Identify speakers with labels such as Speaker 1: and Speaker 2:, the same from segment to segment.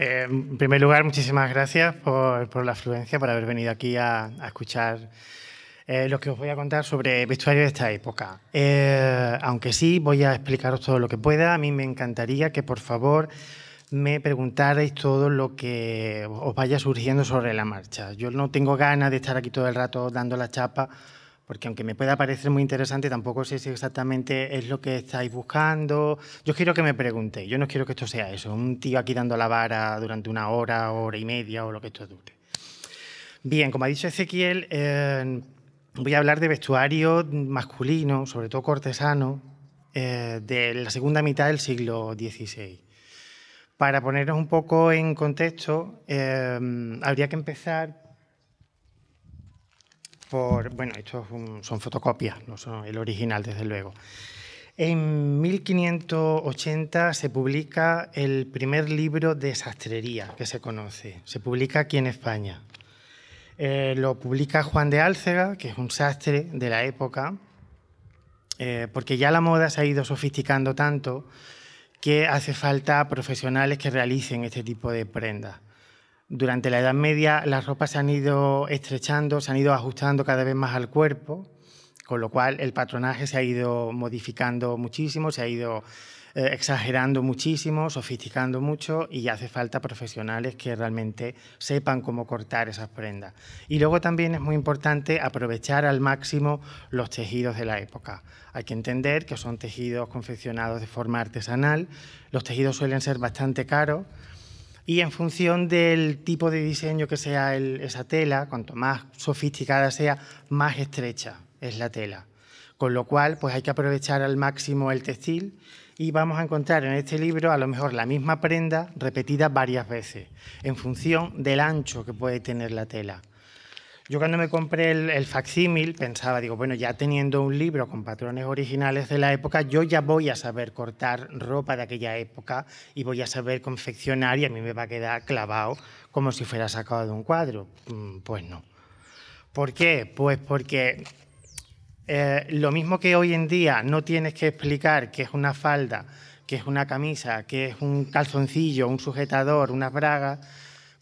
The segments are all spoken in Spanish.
Speaker 1: Em, en primer lugar, muchísimas gracias por, la afluencia, por haber venido aquí a, escuchar eh, lo que os voy a contar sobre vestuario de esta época. Eh, aunque sí, voy a explicaros todo lo que pueda. A mí me encantaría que, por favor, me preguntaréis todo lo que os vaya surgiendo sobre la marcha. Yo no tengo ganas de estar aquí todo el rato dando la chapa porque aunque me pueda parecer muy interesante, tampoco sé si exactamente es lo que estáis buscando. Yo quiero que me preguntéis, yo no quiero que esto sea eso, un tío aquí dando la vara durante una hora, hora y media o lo que esto dure. Bien, como ha dicho Ezequiel, eh, voy a hablar de vestuario masculino, sobre todo cortesano, eh, de la segunda mitad del siglo XVI. Para ponernos un poco en contexto, eh, habría que empezar bueno, esto son fotocopias, no son el original, desde luego. En 1580 se publica el primer libro de sastrería que se conoce. Se publica aquí en España. Eh, lo publica Juan de Álcega, que es un sastre de la época, eh, porque ya la moda se ha ido sofisticando tanto que hace falta profesionales que realicen este tipo de prendas. Durante la Edad Media las ropas se han ido estrechando, se han ido ajustando cada vez más al cuerpo, con lo cual el patronaje se ha ido modificando muchísimo, se ha ido eh, exagerando muchísimo, sofisticando mucho y hace falta profesionales que realmente sepan cómo cortar esas prendas. Y luego también es muy importante aprovechar al máximo los tejidos de la época. Hay que entender que son tejidos confeccionados de forma artesanal, los tejidos suelen ser bastante caros, y en función del tipo de diseño que sea esa tela, cuanto más sofisticada sea, más estrecha es la tela. Con lo cual, pues hay que aprovechar al máximo el textil y vamos a encontrar en este libro a lo mejor la misma prenda repetida varias veces, en función del ancho que puede tener la tela. Yo cuando me compré el, el facsímil pensaba, digo, bueno, ya teniendo un libro con patrones originales de la época, yo ya voy a saber cortar ropa de aquella época y voy a saber confeccionar y a mí me va a quedar clavado como si fuera sacado de un cuadro. Mm, pues no. ¿Por qué? Pues porque eh, lo mismo que hoy en día no tienes que explicar qué es una falda, qué es una camisa, qué es un calzoncillo, un sujetador, unas bragas,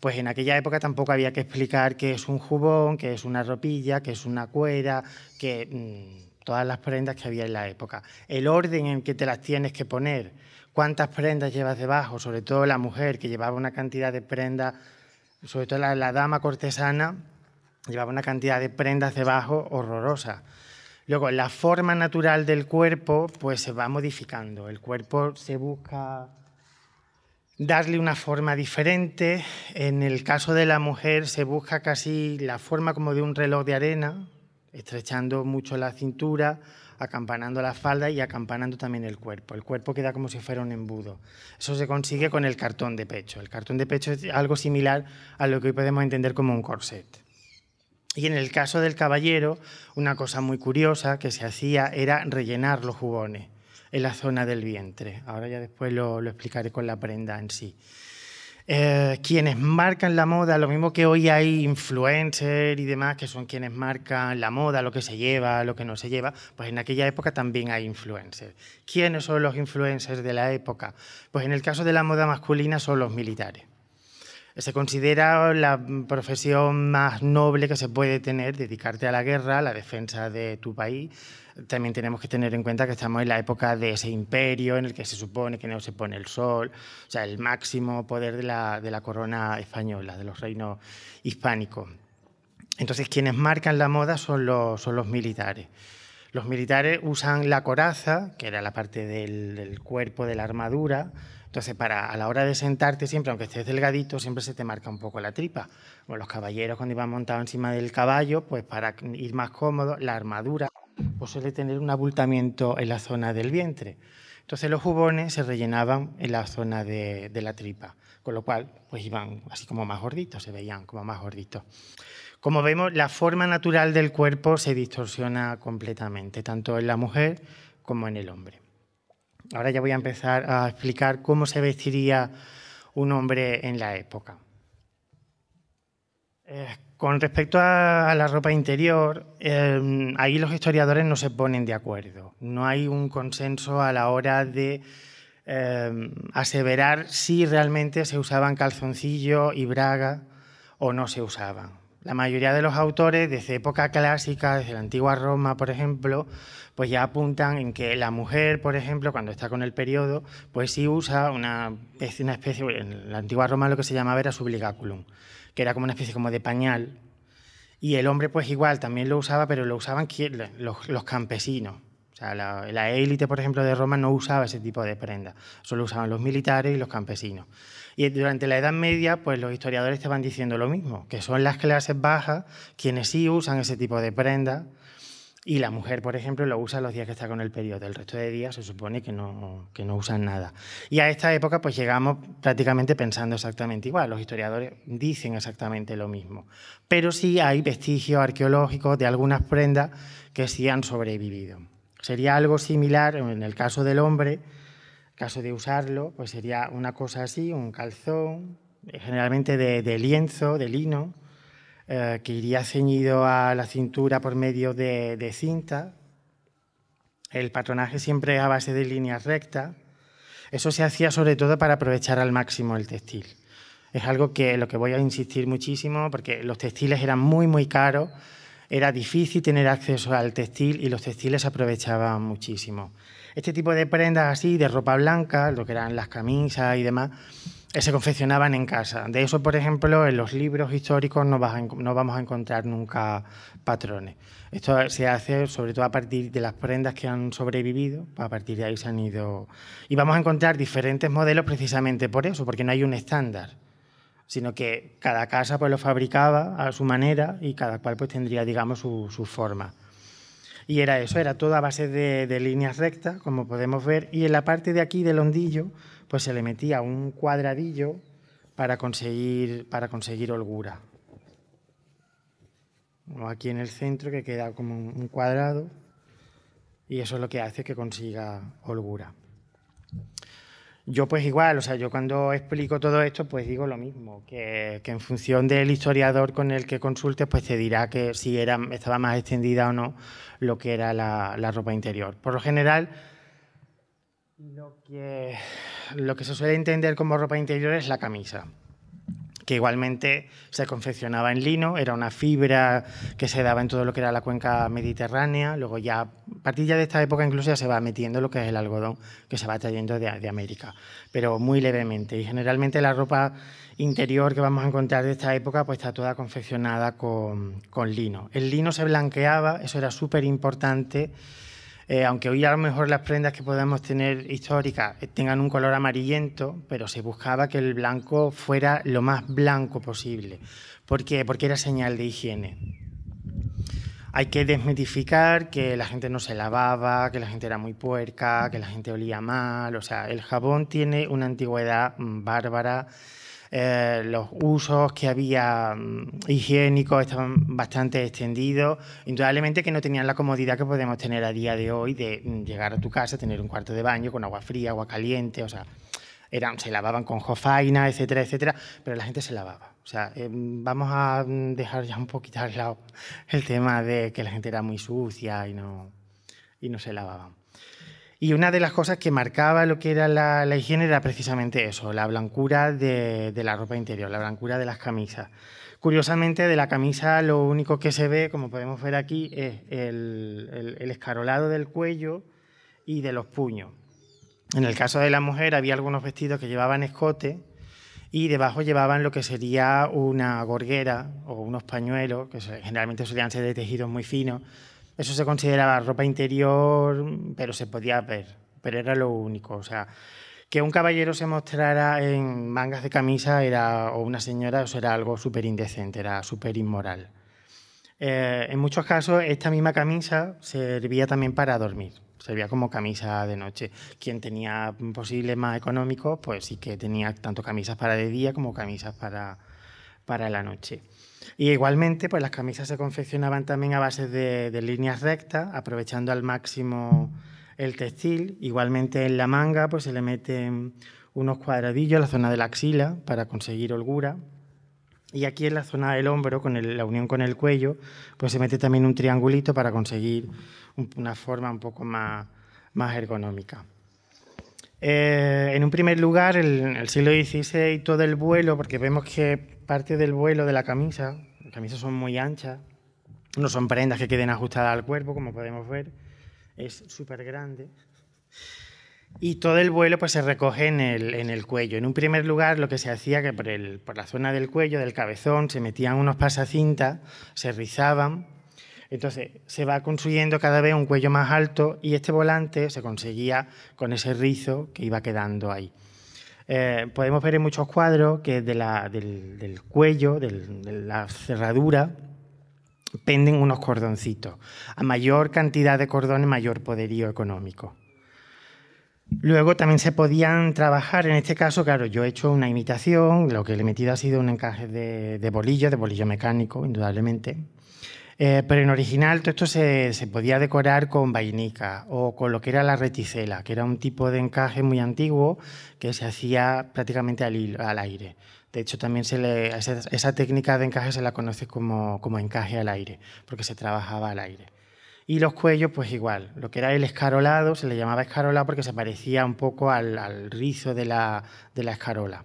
Speaker 1: pues en aquella época tampoco había que explicar qué es un jubón, qué es una ropilla, qué es una cuera, que mm, todas las prendas que había en la época. El orden en que te las tienes que poner, cuántas prendas llevas debajo, sobre todo la mujer que llevaba una cantidad de prendas, sobre todo la, dama cortesana, llevaba una cantidad de prendas debajo horrorosa. Luego, la forma natural del cuerpo pues se va modificando. El cuerpo se busca darle una forma diferente. En el caso de la mujer se busca casi la forma como de un reloj de arena, estrechando mucho la cintura, acampanando la falda y acampanando también el cuerpo. El cuerpo queda como si fuera un embudo. Eso se consigue con el cartón de pecho. El cartón de pecho es algo similar a lo que hoy podemos entender como un corset. Y en el caso del caballero, una cosa muy curiosa que se hacía era rellenar los jubones en la zona del vientre. Ahora ya después lo, explicaré con la prenda en sí. Eh, quienes marcan la moda, lo mismo que hoy hay influencers y demás, que son quienes marcan la moda, lo que se lleva, lo que no se lleva, pues en aquella época también hay influencers. ¿Quiénes son los influencers de la época? Pues en el caso de la moda masculina son los militares. Se considera la profesión más noble que se puede tener, dedicarte a la guerra, a la defensa de tu país, también tenemos que tener en cuenta que estamos en la época de ese imperio en el que se supone que no se pone el sol, o sea, el máximo poder de la, corona española, de los reinos hispánicos. Entonces, quienes marcan la moda son los, son los militares. Los militares usan la coraza, que era la parte del, cuerpo de la armadura, entonces, para, a la hora de sentarte, siempre, aunque estés delgadito, siempre se te marca un poco la tripa. O los caballeros, cuando iban montados encima del caballo, pues para ir más cómodo, la armadura pues suele tener un abultamiento en la zona del vientre. Entonces los jubones se rellenaban en la zona de, la tripa, con lo cual pues iban así como más gorditos, se veían como más gorditos. Como vemos, la forma natural del cuerpo se distorsiona completamente, tanto en la mujer como en el hombre. Ahora ya voy a empezar a explicar cómo se vestiría un hombre en la época. Eh, con respecto a, la ropa interior, em, ahí los historiadores no se ponen de acuerdo. No hay un consenso a la hora de em, aseverar si realmente se usaban calzoncillo y braga o no se usaban. La mayoría de los autores, desde época clásica, desde la antigua Roma, por ejemplo, pues ya apuntan en que la mujer, por ejemplo, cuando está con el periodo, pues sí usa una, especie, en la antigua Roma lo que se llamaba era subligaculum, que era como una especie como de pañal. Y el hombre pues igual también lo usaba, pero lo usaban los, los campesinos. O sea, la, élite, por ejemplo, de Roma no usaba ese tipo de prenda, solo usaban los militares y los campesinos. Y durante la Edad Media, pues los historiadores estaban diciendo lo mismo, que son las clases bajas quienes sí usan ese tipo de prenda y la mujer, por ejemplo, lo usa los días que está con el periodo. El resto de días se supone que no, no usan nada. Y a esta época pues llegamos prácticamente pensando exactamente igual. Los historiadores dicen exactamente lo mismo. Pero sí hay vestigios arqueológicos de algunas prendas que sí han sobrevivido. Sería algo similar en el caso del hombre, caso de usarlo, pues sería una cosa así, un calzón, eh, generalmente de lienzo, de lino, eh, que iría ceñido a la cintura por medio de, cinta. El patronaje siempre a base de líneas rectas. Eso se hacía sobre todo para aprovechar al máximo el textil. Es algo que lo que voy a insistir muchísimo, porque los textiles eran muy, muy caros, era difícil tener acceso al textil y los textiles aprovechaban muchísimo. Este tipo de prendas así, de ropa blanca, lo que eran las camisas y demás, se confeccionaban en casa. De eso, por ejemplo, en los libros históricos no, vamos a encontrar nunca patrones. Esto se hace sobre todo a partir de las prendas que han sobrevivido, a partir de ahí se han ido... Y vamos a encontrar diferentes modelos precisamente por eso, porque no hay un estándar, sino que cada casa pues, lo fabricaba a su manera y cada cual pues, tendría, digamos, su, forma. Y era eso, era todo a base de, de líneas rectas, como podemos ver, y en la parte de aquí del hondillo pues se le metía un cuadradillo para conseguir, para conseguir holgura. aquí en el centro que queda como un cuadrado y eso es lo que hace que consiga holgura. Yo pues igual, o sea, yo cuando explico todo esto pues digo lo mismo, que, en función del historiador con el que consultes pues te dirá que si era, estaba más extendida o no lo que era la, la ropa interior. Por lo general, lo que, lo que se suele entender como ropa interior es la camisa que igualmente se confeccionaba en lino, era una fibra que se daba en todo lo que era la cuenca mediterránea, luego ya a partir de esta época incluso ya se va metiendo lo que es el algodón que se va trayendo de, América, pero muy levemente y generalmente la ropa interior que vamos a encontrar de esta época pues está toda confeccionada con, con lino. El lino se blanqueaba, eso era súper importante eh, aunque hoy a lo mejor las prendas que podemos tener históricas eh, tengan un color amarillento, pero se buscaba que el blanco fuera lo más blanco posible. ¿Por Porque era señal de higiene hay que desmitificar que la gente no se lavaba, que la gente era muy puerca, que la gente olía mal. O sea, el jabón tiene una antigüedad mm, bárbara eh, los usos que había mm, higiénicos estaban bastante extendidos, indudablemente que no tenían la comodidad que podemos tener a día de hoy de mm, llegar a tu casa, tener un cuarto de baño con agua fría, agua caliente, o sea, eran, se lavaban con jofaina, etcétera, etcétera, pero la gente se lavaba. O sea, eh, vamos a mm, dejar ya un poquito al lado el tema de que la gente era muy sucia y no, y no se lavaban. Y una de las cosas que marcaba lo que era la, higiene era precisamente eso, la blancura de, la ropa interior, la blancura de las camisas. Curiosamente, de la camisa lo único que se ve, como podemos ver aquí, es el, el escarolado del cuello y de los puños. En el caso de la mujer había algunos vestidos que llevaban escote y debajo llevaban lo que sería una gorguera o unos pañuelos, que generalmente solían ser de tejidos muy finos, eso se consideraba ropa interior, pero se podía ver, pero era lo único. O sea, que un caballero se mostrara en mangas de camisa era, o una señora eso era algo súper indecente, era súper inmoral. Eh, en muchos casos, esta misma camisa servía también para dormir, servía como camisa de noche. Quien tenía posibles más económicos, pues sí que tenía tanto camisas para de día como camisas para la noche. Y igualmente, pues las camisas se confeccionaban también a base de, líneas rectas, aprovechando al máximo el textil. Igualmente en la manga, pues se le meten unos cuadradillos a la zona de la axila para conseguir holgura. Y aquí en la zona del hombro, con la unión con el cuello, pues se mete también un triangulito para conseguir una forma un poco más ergonómica. Eh, en un primer lugar, en el siglo XVI todo el vuelo, porque vemos que parte del vuelo de la camisa, las camisas son muy anchas, no son prendas que queden ajustadas al cuerpo, como podemos ver, es súper grande. Y todo el vuelo pues, se recoge en el, cuello. En un primer lugar, lo que se hacía que por, por la zona del cuello, del cabezón, se metían unos pasacintas, se rizaban entonces se va construyendo cada vez un cuello más alto y este volante se conseguía con ese rizo que iba quedando ahí. Eh, podemos ver en muchos cuadros que del, cuello, de la cerradura, penden unos cordoncitos. A mayor cantidad de cordones, mayor poderío económico. Luego también se podían trabajar, en este caso, claro, yo he hecho una imitación, lo que le he metido ha sido un encaje de bolillo, de bolillo mecánico, indudablemente, eh, pero en original todo esto se, podía decorar con vainica o con lo que era la reticela, que era un tipo de encaje muy antiguo que se hacía prácticamente al, aire. De hecho, también esa, técnica de encaje se la conoce como, encaje al aire, porque se trabajaba al aire. Y los cuellos, pues igual, lo que era el escarolado, se le llamaba escarola porque se parecía un poco al, rizo de la escarola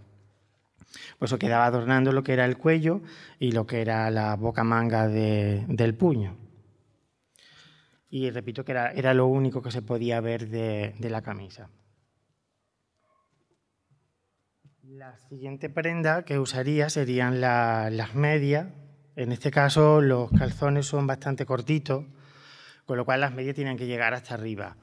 Speaker 1: pues quedaba adornando lo que era el cuello y lo que era la boca manga del puño. Y repito que era, lo único que se podía ver de, la camisa. La siguiente prenda que usaría serían las medias. En este caso los calzones son bastante cortitos, con lo cual las medias tienen que llegar hasta arriba.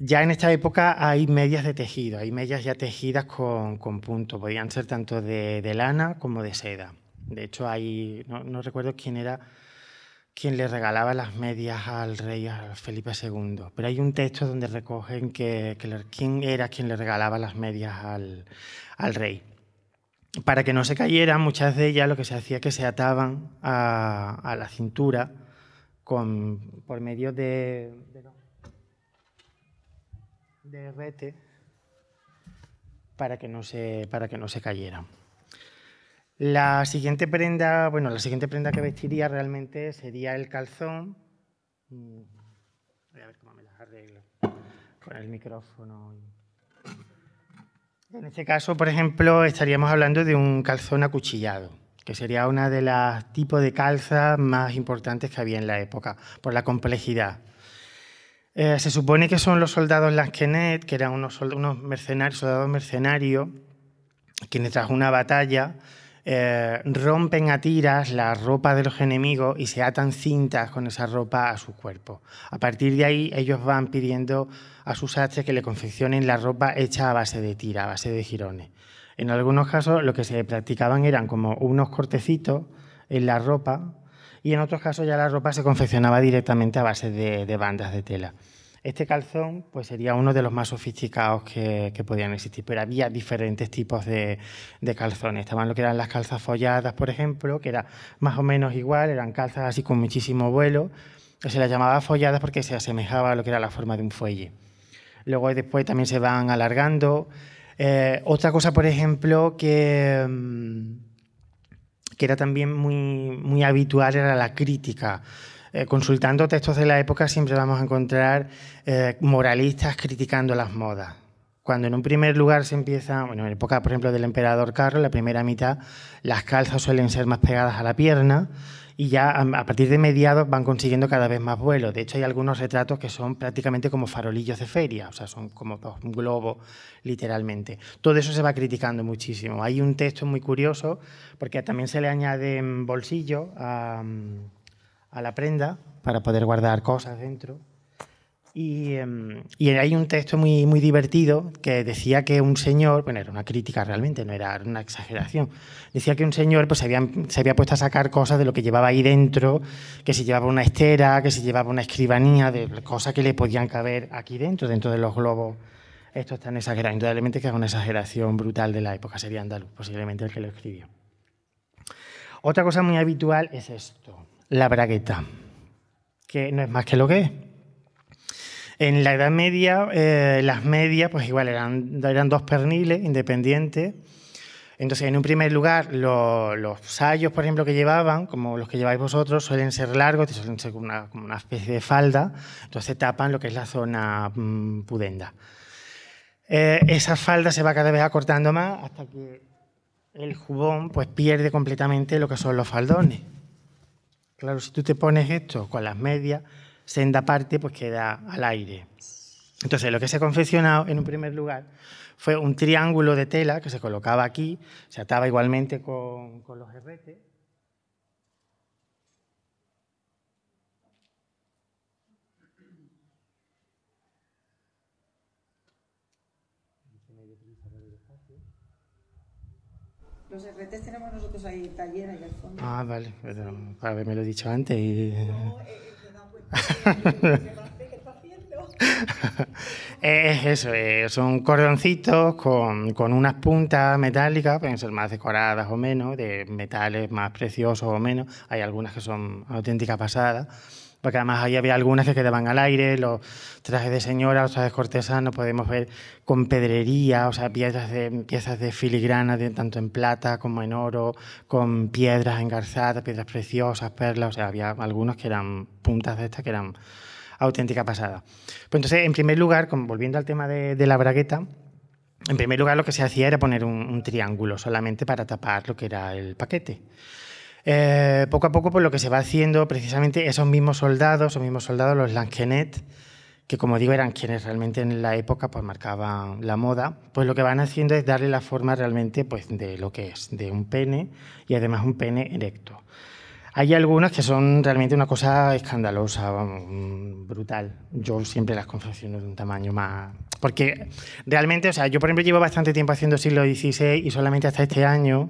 Speaker 1: Ya en esta época hay medias de tejido, hay medias ya tejidas con, punto, podían ser tanto de, lana como de seda. De hecho, hay, no, recuerdo quién era quien le regalaba las medias al rey a Felipe II, pero hay un texto donde recogen que, quién era quien le regalaba las medias al, rey. Para que no se cayera, muchas de ellas lo que se hacía es que se ataban a, la cintura por medio de, derrete para que no se, para que no se cayera. La siguiente prenda, bueno, la siguiente prenda que vestiría realmente sería el calzón. Mm. Voy a ver cómo me las arreglo con el micrófono. En este caso, por ejemplo, estaríamos hablando de un calzón acuchillado, que sería una de las tipos de calzas más importantes que había en la época, por la complejidad. Eh, se supone que son los soldados Kenet, que eran unos, unos mercenarios, soldados mercenarios, quienes tras una batalla eh, rompen a tiras la ropa de los enemigos y se atan cintas con esa ropa a su cuerpo. A partir de ahí, ellos van pidiendo a sus sastres que le confeccionen la ropa hecha a base de tira, a base de jirones. En algunos casos, lo que se practicaban eran como unos cortecitos en la ropa y en otros casos ya la ropa se confeccionaba directamente a base de, bandas de tela. Este calzón pues, sería uno de los más sofisticados que, podían existir, pero había diferentes tipos de, calzones. Estaban lo que eran las calzas folladas, por ejemplo, que era más o menos igual, eran calzas así con muchísimo vuelo. Se las llamaba folladas porque se asemejaba a lo que era la forma de un fuelle. Luego después también se van alargando. Eh, otra cosa, por ejemplo, que... Mm, que era también muy, habitual era la crítica. Eh, consultando textos de la época siempre vamos a encontrar eh, moralistas criticando las modas. Cuando en un primer lugar se empieza, bueno, en época, por ejemplo, del emperador Carlos, la primera mitad, las calzas suelen ser más pegadas a la pierna, y ya a partir de mediados van consiguiendo cada vez más vuelos. De hecho, hay algunos retratos que son prácticamente como farolillos de feria, o sea, son como un globo, literalmente. Todo eso se va criticando muchísimo. Hay un texto muy curioso, porque también se le añade mm, bolsillo a, mm, a la prenda para poder guardar cosas dentro. Em, y, hay un texto muy, muy divertido que decía que un señor, bueno, era una crítica realmente, no era una exageración, decía que un señor pues, se, había, puesto a sacar cosas de lo que llevaba ahí dentro, que se llevaba una estera, que se llevaba una escribanía, de cosas que le podían caber aquí dentro, dentro de los globos. Esto es tan exagerado, indudablemente que es una exageración brutal de la época, sería andaluz, posiblemente el que lo escribió. Otra cosa muy habitual es esto, la bragueta, que no es más que lo que es en la Edad Media, eh, las medias, pues igual, eran, eran dos perniles independientes. Entonces, en un primer lugar, los, los por ejemplo, que llevaban, como los que lleváis vosotros, suelen ser largos, suelen ser una, como una especie de falda, entonces tapan lo que es la zona mm, pudenda. Eh, esa falda se va cada vez acortando más hasta que el jubón pues, pierde completamente lo que son los faldones. Claro, si tú te pones esto con las medias, senda parte pues queda al aire. Entonces, lo que se ha en un primer lugar fue un triángulo de tela que se colocaba aquí, se ataba igualmente con, con los herretes.
Speaker 2: Los herretes tenemos
Speaker 1: nosotros ahí en taller, ahí al fondo. Ah, vale, pero para haberme lo dicho antes. Y... Eh, es eso, eh, son cordoncitos con, con, unas puntas metálicas, pueden ser más decoradas o menos, de metales más preciosos o menos. Hay algunas que son auténticas pasadas porque además ahí había algunas que quedaban al aire, los trajes de señora, los trajes cortesanos, podemos ver con pedrería, o sea, piezas de, piezas de filigrana, de, tanto en plata como en oro, con piedras engarzadas, piedras preciosas, perlas, o sea, había algunos que eran puntas de estas que eran auténtica pasada. Pues entonces, en primer lugar, volviendo al tema de, la bragueta, en primer lugar lo que se hacía era poner un, un triángulo solamente para tapar lo que era el paquete. Eh, poco a poco, pues lo que se va haciendo, precisamente esos mismos soldados, esos mismos soldados, los Langenet, que como digo eran quienes realmente en la época pues marcaban la moda, pues lo que van haciendo es darle la forma realmente pues de lo que es, de un pene y además un pene erecto. Hay algunas que son realmente una cosa escandalosa, mm, brutal. Yo siempre las confecciono de un tamaño más... Porque realmente, o sea, yo por ejemplo llevo bastante tiempo haciendo siglo XVI y solamente hasta este año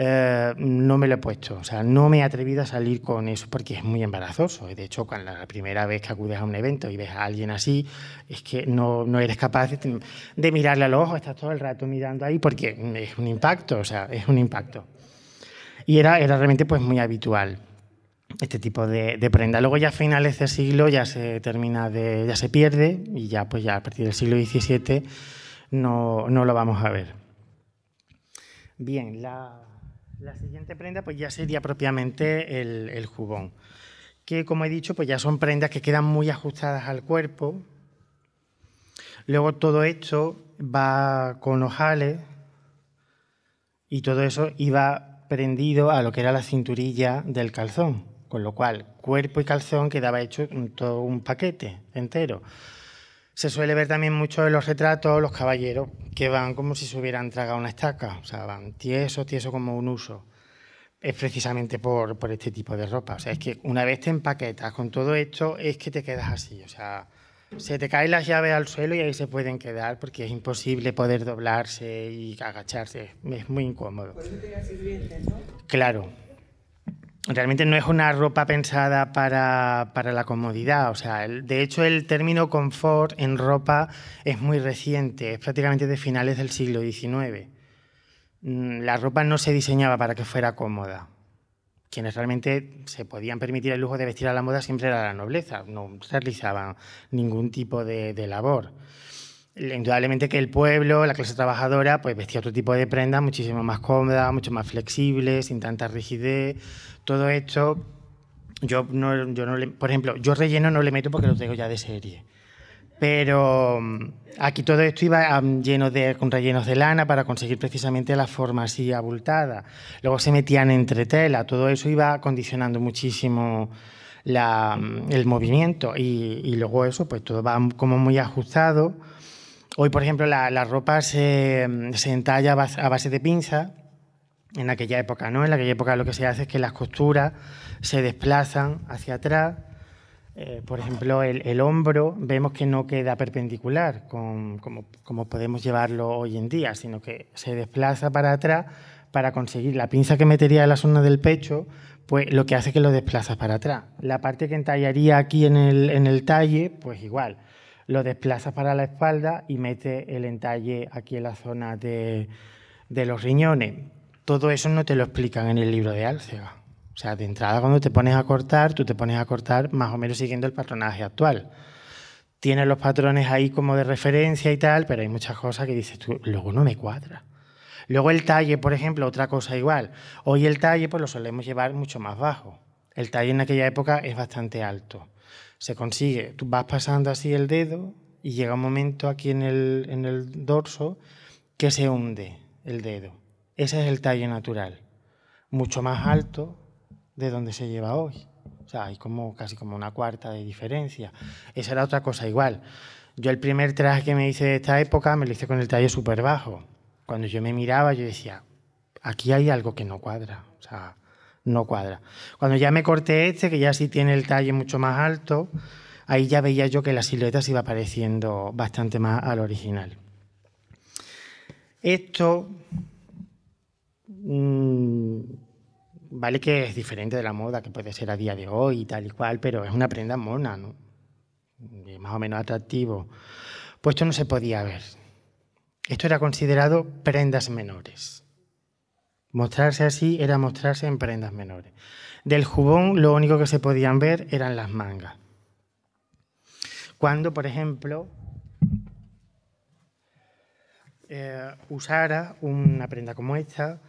Speaker 1: eh, no me lo he puesto. O sea, no me he atrevido a salir con eso porque es muy embarazoso. De hecho, cuando la primera vez que acudes a un evento y ves a alguien así, es que no, no eres capaz de, mirarle a los ojos, estás todo el rato mirando ahí porque es un impacto, o sea, es un impacto. Y era, era realmente pues, muy habitual este tipo de, prenda. Luego ya a finales del siglo ya se termina de, ya se pierde y ya pues ya a partir del siglo XVII no, no lo vamos a ver. Bien, la... La siguiente prenda pues ya sería propiamente el, el jubón, que como he dicho pues ya son prendas que quedan muy ajustadas al cuerpo. Luego todo esto va con ojales y todo eso iba prendido a lo que era la cinturilla del calzón, con lo cual cuerpo y calzón quedaba hecho todo un paquete entero. Se suele ver también mucho en los retratos los caballeros que van como si se hubieran tragado una estaca, o sea, van tieso, tieso como un uso. Es precisamente por, este tipo de ropa. O sea, es que una vez te empaquetas con todo esto, es que te quedas así. O sea, se te caen las llaves al suelo y ahí se pueden quedar porque es imposible poder doblarse y agacharse. Es muy incómodo. ¿no? Claro realmente no es una ropa pensada para, la comodidad. O sea, de hecho, el término confort en ropa es muy reciente, es prácticamente de finales del siglo XIX. Mm, la ropa no se diseñaba para que fuera cómoda. Quienes realmente se podían permitir el lujo de vestir a la moda siempre era la nobleza, no realizaban ningún tipo de labor indudablemente que el pueblo, la clase trabajadora, pues vestía otro tipo de prenda muchísimo más cómoda, mucho más flexible, sin tanta rigidez. Todo esto, yo no, por ejemplo, yo relleno no le meto porque lo tengo ya de serie. Pero mm, aquí todo esto iba lleno de, con rellenos de lana para conseguir precisamente la forma así abultada. Luego se metían entre tela, todo eso iba condicionando muchísimo mm, el movimiento y luego eso, pues todo va como muy ajustado Hoy, por ejemplo, la, ropa se, entalla a base de pinza, en aquella época, ¿no? En aquella época lo que se hace es que las costuras se desplazan hacia atrás. Eh, por ejemplo, el, hombro vemos que no queda perpendicular como, podemos llevarlo hoy en día, sino que se desplaza para atrás para conseguir la pinza que metería en la zona del pecho, pues lo que hace que lo desplazas para atrás. La parte que entallaría aquí en el talle, pues igual lo desplazas para la espalda y mete el entalle aquí en la zona de, los riñones. Todo eso no te lo explican en el libro de álcega. O sea, de entrada cuando te pones a cortar, tú te pones a cortar más o menos siguiendo el patronaje actual. Tienes los patrones ahí como de referencia y tal, pero hay muchas cosas que dices tú, luego no me cuadra. Luego el talle, por ejemplo, otra cosa igual. Hoy el talle pues lo solemos llevar mucho más bajo. El talle en aquella época es bastante alto se consigue, tú vas pasando así el dedo y llega un momento aquí en el, en el dorso que se hunde el dedo. Ese es el tallo natural, mucho más alto de donde se lleva hoy. O sea, hay como, casi como una cuarta de diferencia. Esa era otra cosa igual. Yo el primer traje que me hice de esta época me lo hice con el tallo súper bajo. Cuando yo me miraba, yo decía, aquí hay algo que no cuadra. O sea, no cuadra. Cuando ya me corté este, que ya sí tiene el talle mucho más alto, ahí ya veía yo que la silueta se iba pareciendo bastante más al original. Esto mm, vale que es diferente de la moda que puede ser a día de hoy y tal y cual, pero es una prenda mona, más o menos atractivo. Pues esto no se podía ver. Esto era considerado prendas menores. Mostrarse así era mostrarse en prendas menores. Del jubón lo único que se podían ver eran las mangas. Cuando, por ejemplo, eh, usara una prenda como esta,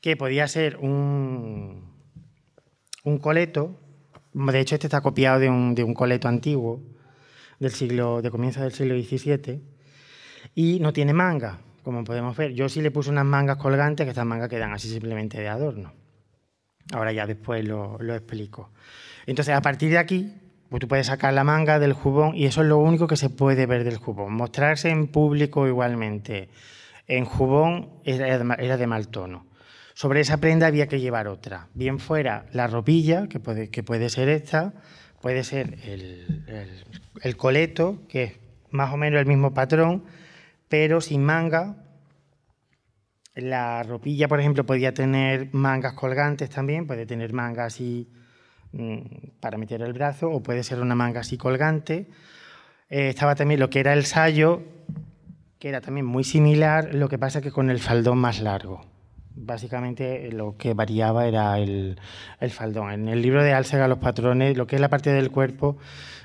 Speaker 1: que podía ser un, un coleto, de hecho este está copiado de un, de un coleto antiguo, del siglo, de comienzo del siglo XVII, y no tiene manga, como podemos ver. Yo sí le puse unas mangas colgantes, que estas mangas quedan así simplemente de adorno. Ahora ya después lo, explico. Entonces, a partir de aquí, pues tú puedes sacar la manga del jubón y eso es lo único que se puede ver del jubón. Mostrarse en público igualmente en jubón era de mal tono. Sobre esa prenda había que llevar otra. Bien fuera la ropilla, que puede, que puede ser esta, puede ser el, el coleto, que es más o menos el mismo patrón, pero sin manga. La ropilla, por ejemplo, podía tener mangas colgantes también, puede tener mangas así mm, para meter el brazo o puede ser una manga así colgante. Eh, estaba también lo que era el sayo, que era también muy similar, lo que pasa que con el faldón más largo. Básicamente eh, lo que variaba era el, faldón. En el libro de Álcega, los patrones, lo que es la parte del cuerpo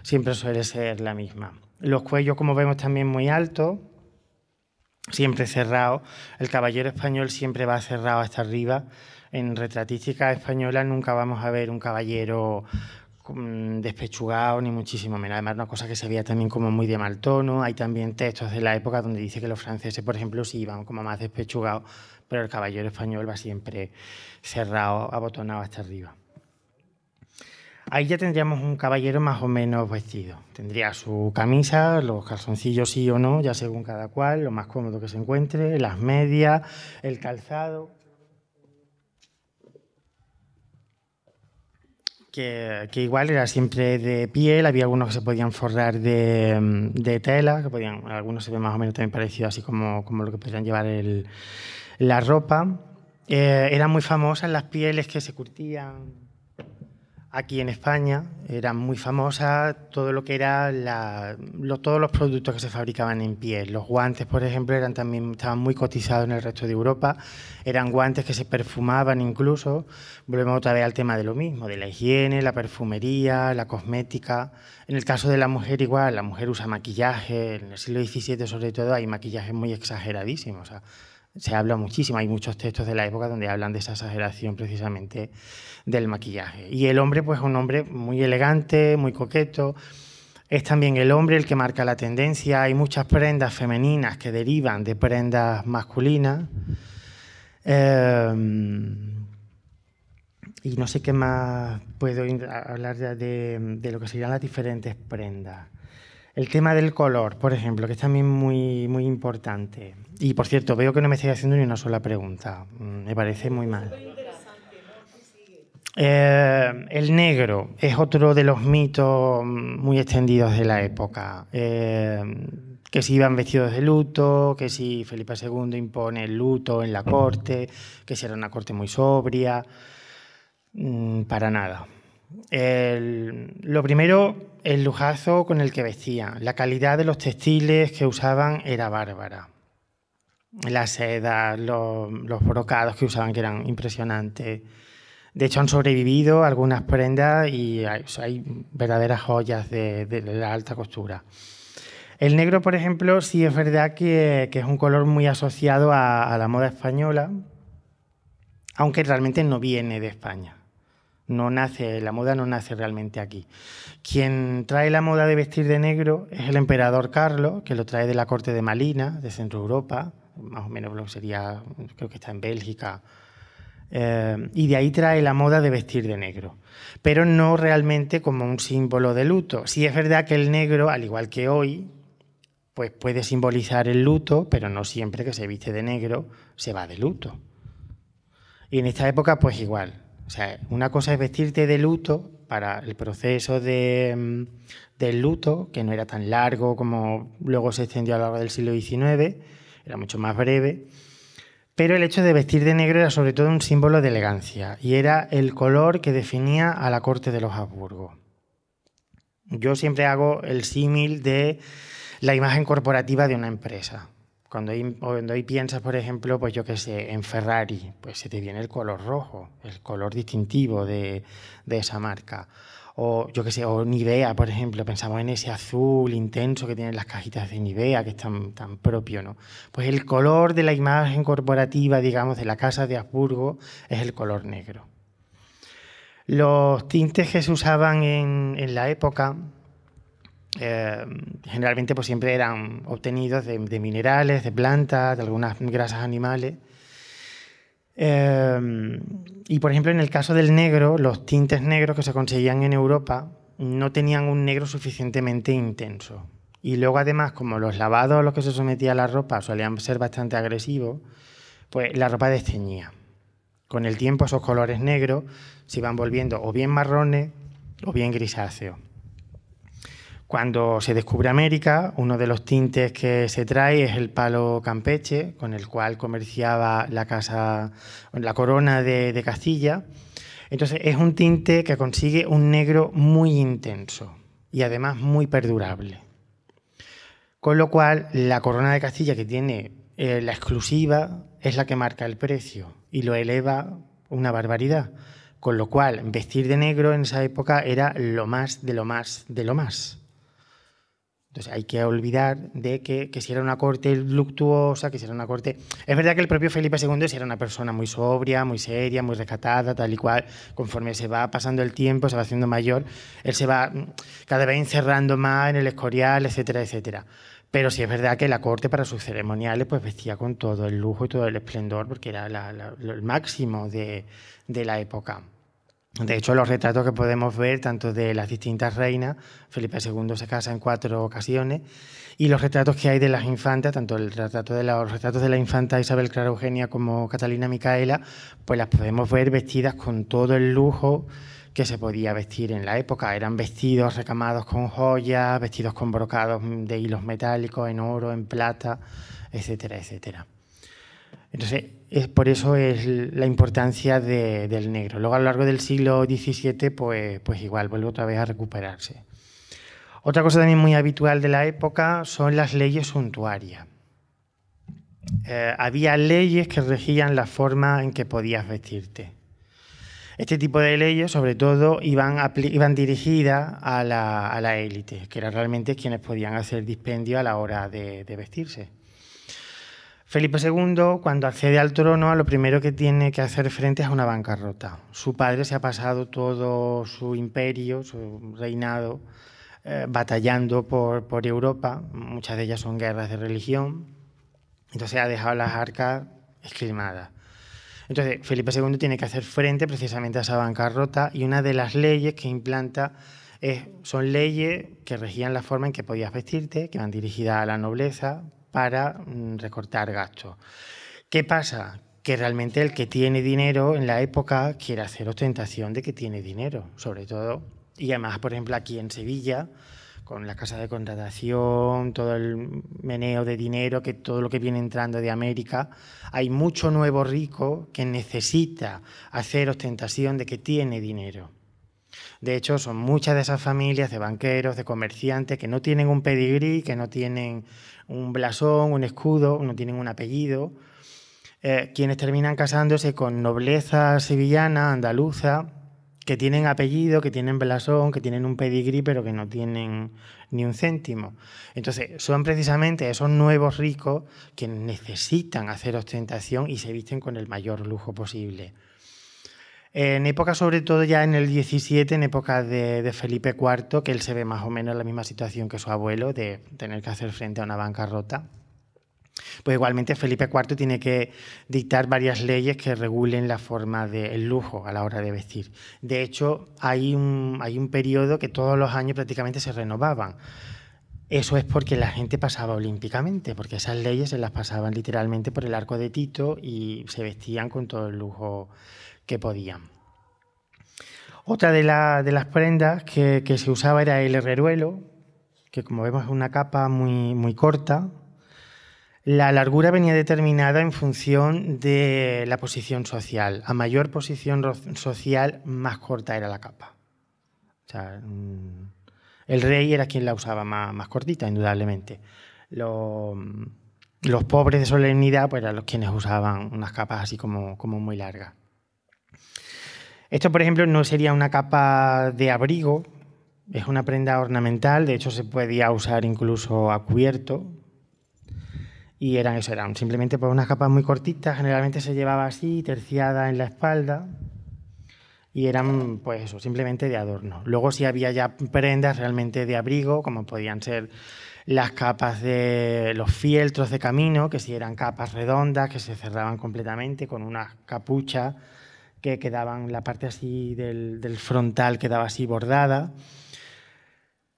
Speaker 1: siempre suele ser la misma. Los cuellos, como vemos, también muy altos siempre cerrado. El caballero español siempre va cerrado hasta arriba. En retratística española nunca vamos a ver un caballero mm, despechugado ni muchísimo menos. Además, una cosa que se veía también como muy de mal tono. Hay también textos de la época donde dice que los franceses, por ejemplo, sí iban como más despechugados, pero el caballero español va siempre cerrado, abotonado hasta arriba. Ahí ya tendríamos un caballero más o menos vestido. Tendría su camisa, los calzoncillos sí o no, ya según cada cual, lo más cómodo que se encuentre, las medias, el calzado. Que, igual era siempre de piel, había algunos que se podían forrar de, tela, que podían, algunos se ven más o menos también parecido así como, como lo que podían llevar el, la ropa. Eh, eran muy famosas las pieles que se curtían aquí en España eran muy famosas todo lo que era todos los productos que se fabricaban en piel. Los guantes, por ejemplo, eran también estaban muy cotizados en el resto de Europa. Eran guantes que se perfumaban incluso. Volvemos otra vez al tema de lo mismo, de la higiene, la perfumería, la cosmética. En el caso de la mujer igual, la mujer usa maquillaje. En el siglo XVII sobre todo hay maquillajes muy exageradísimos. O sea, se habla muchísimo, hay muchos textos de la época donde hablan de esa exageración precisamente del maquillaje. Y el hombre, pues un hombre muy elegante, muy coqueto, es también el hombre el que marca la tendencia, hay muchas prendas femeninas que derivan de prendas masculinas. Eh, y no sé qué más puedo hablar de lo que serían las diferentes prendas. El tema del color, por ejemplo, que es también muy, muy importante. Y por cierto, veo que no me estáis haciendo ni una sola pregunta. Mm, me parece muy mal. Eh, el negro es otro de los mitos mm, muy extendidos de la época. Eh, que si iban vestidos de luto, que si Felipe II impone el luto en la corte, que si era una corte muy sobria. Mm, para nada lo primero, el lujazo con el que vestían. La calidad de los textiles que usaban era bárbara. la seda los, brocados que usaban, que eran impresionantes. De hecho, han sobrevivido algunas prendas y hay, verdaderas joyas de, la alta costura. El negro, por ejemplo, sí es verdad que, es un color muy asociado a la moda española, aunque realmente no viene de España. No nace, la moda no nace realmente aquí. Quien trae la moda de vestir de negro es el emperador Carlos, que lo trae de la corte de Malina, de Centro Europa, más o menos lo sería, creo que está en Bélgica, eh, y de ahí trae la moda de vestir de negro, pero no realmente como un símbolo de luto. Si es verdad que el negro, al igual que hoy, pues puede simbolizar el luto, pero no siempre que se viste de negro se va de luto. Y en esta época, pues igual, o sea, una cosa es vestirte de luto para el proceso de, mm, del luto, que no era tan largo como luego se extendió a lo largo del siglo XIX, era mucho más breve. Pero el hecho de vestir de negro era sobre todo un símbolo de elegancia y era el color que definía a la corte de los Habsburgo. Yo siempre hago el símil de la imagen corporativa de una empresa. Cuando hoy, piensas, por ejemplo, pues yo qué sé, en Ferrari, pues se te viene el color rojo, el color distintivo de, esa marca o yo qué sé, o Nivea, por ejemplo, pensamos en ese azul intenso que tienen las cajitas de Nivea, que es tan, propio, ¿no? Pues el color de la imagen corporativa, digamos, de la casa de Habsburgo es el color negro. Los tintes que se usaban en, en la época eh, generalmente pues siempre eran obtenidos de, minerales, de plantas, de algunas grasas animales. Eh, y por ejemplo, en el caso del negro, los tintes negros que se conseguían en Europa no tenían un negro suficientemente intenso. Y luego además, como los lavados a los que se sometía la ropa solían ser bastante agresivos, pues la ropa desteñía. Con el tiempo esos colores negros se iban volviendo o bien marrones o bien grisáceos. Cuando se descubre América, uno de los tintes que se trae es el palo campeche, con el cual comerciaba la casa, la corona de, Castilla. Entonces es un tinte que consigue un negro muy intenso y además muy perdurable. Con lo cual, la corona de Castilla que tiene eh, la exclusiva es la que marca el precio y lo eleva una barbaridad. Con lo cual, vestir de negro en esa época era lo más de lo más de lo más. Entonces hay que olvidar de que, si era una corte luctuosa, que si era una corte... Es verdad que el propio Felipe II era una persona muy sobria, muy seria, muy rescatada, tal y cual. Conforme se va pasando el tiempo, se va haciendo mayor, él se va mm, cada vez encerrando más en el escorial, etcétera, etcétera. Pero sí es verdad que la corte para sus ceremoniales pues vestía con todo el lujo y todo el esplendor porque era el máximo de la época. De hecho, los retratos que podemos ver, tanto de las distintas reinas, Felipe II se casa en cuatro ocasiones, y los retratos que hay de las infantas, tanto el retrato de los retratos de la infanta Isabel Clara Eugenia como Catalina Micaela, pues las podemos ver vestidas con todo el lujo que se podía vestir en la época. Eran vestidos recamados con joyas, vestidos con brocados de hilos metálicos, en oro, en plata, etcétera, etcétera. Entonces, es, por eso es la importancia del negro. Luego, a lo largo del siglo XVII, pues, pues igual, vuelve otra vez a recuperarse. Otra cosa también muy habitual de la época son las leyes suntuarias. Eh, había leyes que regían la forma en que podías vestirte. Este tipo de leyes, sobre todo, iban, dirigidas a la, élite, que eran realmente quienes podían hacer dispendio a la hora de vestirse. Felipe II, cuando accede al trono, lo primero que tiene que hacer frente es una bancarrota. Su padre se ha pasado todo su imperio, su reinado, eh, batallando por, Europa. Muchas de ellas son guerras de religión. Entonces ha dejado las arcas esquilmadas. Entonces Felipe II tiene que hacer frente precisamente a esa bancarrota y una de las leyes que implanta son leyes que regían la forma en que podías vestirte, que van dirigidas a la nobleza, para mm, recortar gastos. ¿Qué pasa? Que realmente el que tiene dinero en la época quiere hacer ostentación de que tiene dinero, sobre todo. Y además, por ejemplo, aquí en Sevilla, con la casa de contratación, todo el meneo de dinero, que todo lo que viene entrando de América, hay mucho nuevo rico que necesita hacer ostentación de que tiene dinero. De hecho, son muchas de esas familias de banqueros, de comerciantes que no tienen un pedigrí, que no tienen un blasón, un escudo, no tienen un apellido, eh, quienes terminan casándose con nobleza sevillana, andaluza, que tienen apellido, que tienen blasón, que tienen un pedigrí, pero que no tienen ni un céntimo. Entonces, son precisamente esos nuevos ricos que necesitan hacer ostentación y se visten con el mayor lujo posible. En época, sobre todo ya en el 17, en época de, Felipe IV, que él se ve más o menos en la misma situación que su abuelo, de tener que hacer frente a una bancarrota. Pues igualmente Felipe IV tiene que dictar varias leyes que regulen la forma del lujo a la hora de vestir. De hecho, hay un, hay un periodo que todos los años prácticamente se renovaban. Eso es porque la gente pasaba olímpicamente, porque esas leyes se las pasaban literalmente por el arco de Tito y se vestían con todo el lujo que podían. Otra de, las prendas que, se usaba era el herreruelo, que como vemos es una capa muy, muy corta. La largura venía determinada en función de la posición social. A mayor posición social, más corta era la capa. Mm, el rey era quien la usaba más, cortita, indudablemente. Los, pobres de solemnidad pues, eran los quienes usaban unas capas así como, como muy largas. Esto, por ejemplo, no sería una capa de abrigo, es una prenda ornamental, de hecho se podía usar incluso a cubierto. Y eran eso, eran simplemente pues, unas capas muy cortitas, generalmente se llevaba así, terciada en la espalda. Y eran, pues eso, simplemente de adorno. Luego si había ya prendas realmente de abrigo, como podían ser las capas de los fieltros de camino, que si sí eran capas redondas, que se cerraban completamente con una capucha que quedaban la parte así del, frontal quedaba así bordada.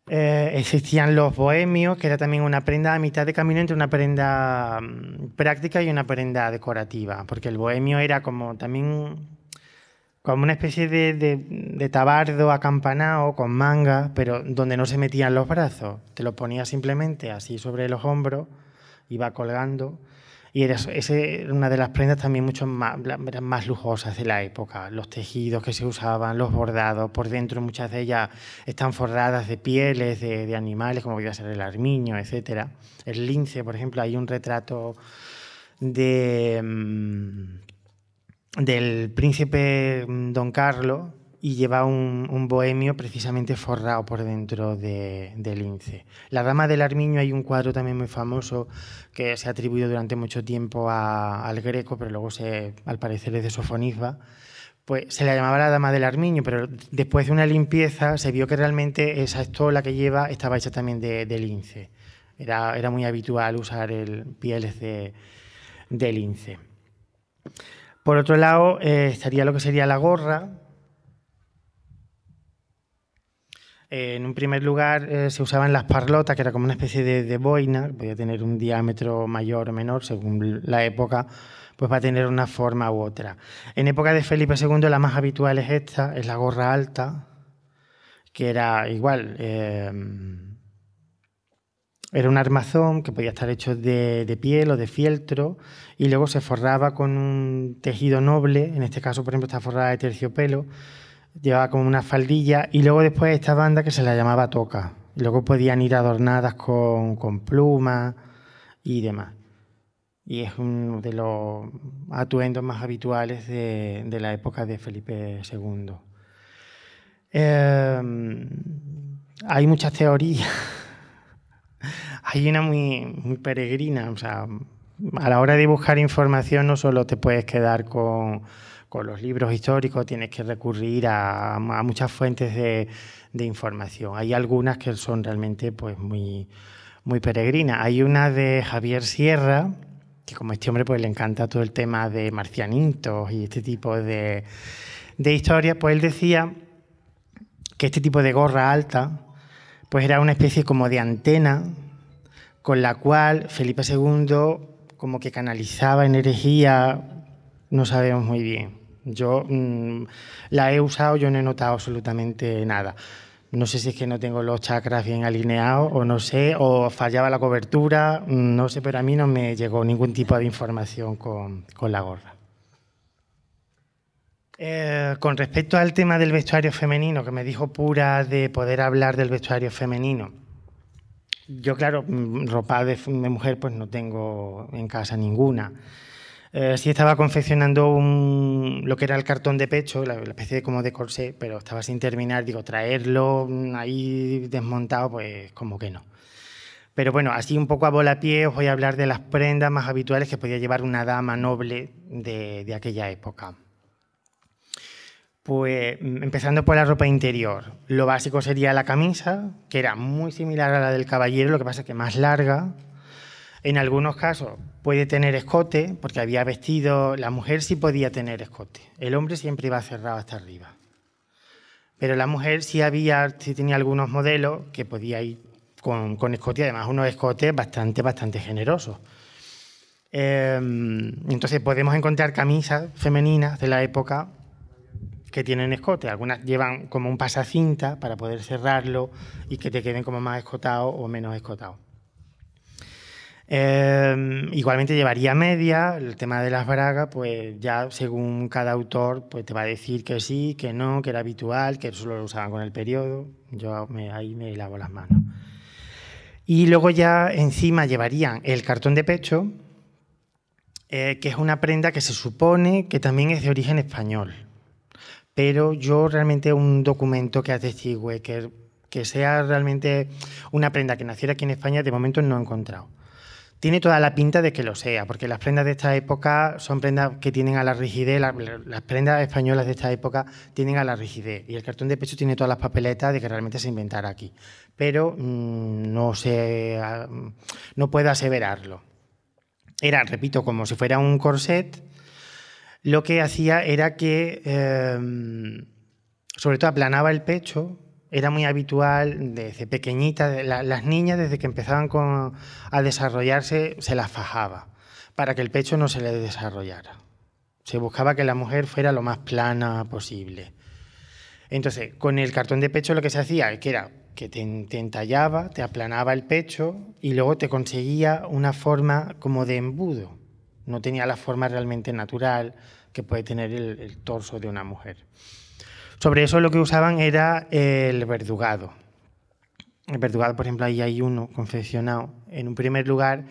Speaker 1: Eh, existían los bohemios, que era también una prenda a mitad de camino entre una prenda mm, práctica y una prenda decorativa, porque el bohemio era como también como una especie de, tabardo acampanado con manga, pero donde no se metían los brazos, te lo ponía simplemente así sobre los hombros, iba colgando y era, una de las prendas también mucho más, más lujosas de la época. Los tejidos que se usaban, los bordados, por dentro muchas de ellas están forradas de pieles de, animales, como podía ser el armiño, etc. El lince, por ejemplo, hay un retrato de... Mm, del príncipe mm, Don Carlos, y lleva un, bohemio precisamente forrado por dentro de, del lince. La dama del armiño hay un cuadro también muy famoso que se ha atribuido durante mucho tiempo al greco, pero luego se, al parecer es de Sofonisba. Pues se la llamaba la dama del armiño, pero después de una limpieza se vio que realmente esa estola que lleva estaba hecha también de, lince. Era, era, muy habitual usar el, pieles de, lince. Por otro lado, eh, estaría lo que sería la gorra, en un primer lugar eh, se usaban las parlotas, que era como una especie de, boina, podía tener un diámetro mayor o menor según la época pues va a tener una forma u otra. En época de Felipe II la más habitual es esta, es la gorra alta, que era igual, eh, era un armazón que podía estar hecho de, piel o de fieltro y luego se forraba con un tejido noble, en este caso por ejemplo está forrada de terciopelo, llevaba como una faldilla y luego después esta banda que se la llamaba toca. Y luego podían ir adornadas con, plumas y demás. Y es uno de los atuendos más habituales de, la época de Felipe II. Em, hay muchas teorías. hay una muy, peregrina. O sea, a la hora de buscar información no solo te puedes quedar con los libros históricos tienes que recurrir a, muchas fuentes de, información. Hay algunas que son realmente pues, muy, peregrinas. Hay una de Javier Sierra, que como este hombre pues, le encanta todo el tema de marcianitos y este tipo de, de historias, pues él decía que este tipo de gorra alta pues era una especie como de antena con la cual Felipe II como que canalizaba energía, no sabemos muy bien. Yo mm, la he usado, yo no he notado absolutamente nada. No sé si es que no tengo los chakras bien alineados o no sé, o fallaba la cobertura, mm, no sé, pero a mí no me llegó ningún tipo de información con, la gorra. Eh, con respecto al tema del vestuario femenino, que me dijo Pura de poder hablar del vestuario femenino, yo claro, mm, ropa de mujer pues no tengo en casa ninguna. Eh, estaba confeccionando lo que era el cartón de pecho, la, especie como de corsé, pero estaba sin terminar, digo, traerlo ahí desmontado, pues como que no. Pero bueno, así un poco a volapié os voy a hablar de las prendas más habituales que podía llevar una dama noble de, de aquella época. Pues mm, empezando por la ropa interior. Lo básico sería la camisa, que era muy similar a la del caballero, lo que pasa es que más larga, en algunos casos puede tener escote, porque había vestido, la mujer sí podía tener escote. El hombre siempre iba cerrado hasta arriba. Pero la mujer sí había, sí tenía algunos modelos que podía ir con, con escote, además unos escotes bastante, bastante generosos. Em, entonces podemos encontrar camisas femeninas de la época que tienen escote. Algunas llevan como un pasacinta para poder cerrarlo y que te queden como más escotado o menos escotado. Em, igualmente llevaría media, el tema de las bragas, pues ya según cada autor, pues te va a decir que sí, que no, que era habitual, que solo lo usaban con el periodo. Yo ahí me lavo las manos. Y luego ya encima llevarían el cartón de pecho, eh, que es una prenda que se supone que también es de origen español. Pero yo realmente un documento que atestigue que, que sea realmente una prenda que naciera aquí en España, de momento no he encontrado. Tiene toda la pinta de que lo sea, porque las prendas de esta época son prendas que tienen a la rigidez, las prendas españolas de esta época tienen a la rigidez, y el cartón de pecho tiene todas las papeletas de que realmente se inventara aquí, pero mm, no, ah, no puedo aseverarlo. Era, repito, como si fuera un corset, lo que hacía era que, em, sobre todo, aplanaba el pecho, era muy habitual desde pequeñita, las niñas desde que empezaban a desarrollarse se las fajaba para que el pecho no se les desarrollara. Se buscaba que la mujer fuera lo más plana posible. Entonces, con el cartón de pecho lo que se hacía que era que te, entallaba, te aplanaba el pecho y luego te conseguía una forma como de embudo. No tenía la forma realmente natural que puede tener el torso de una mujer. Sobre eso lo que usaban era el verdugado. El verdugado, por ejemplo, ahí hay uno confeccionado. En un primer lugar,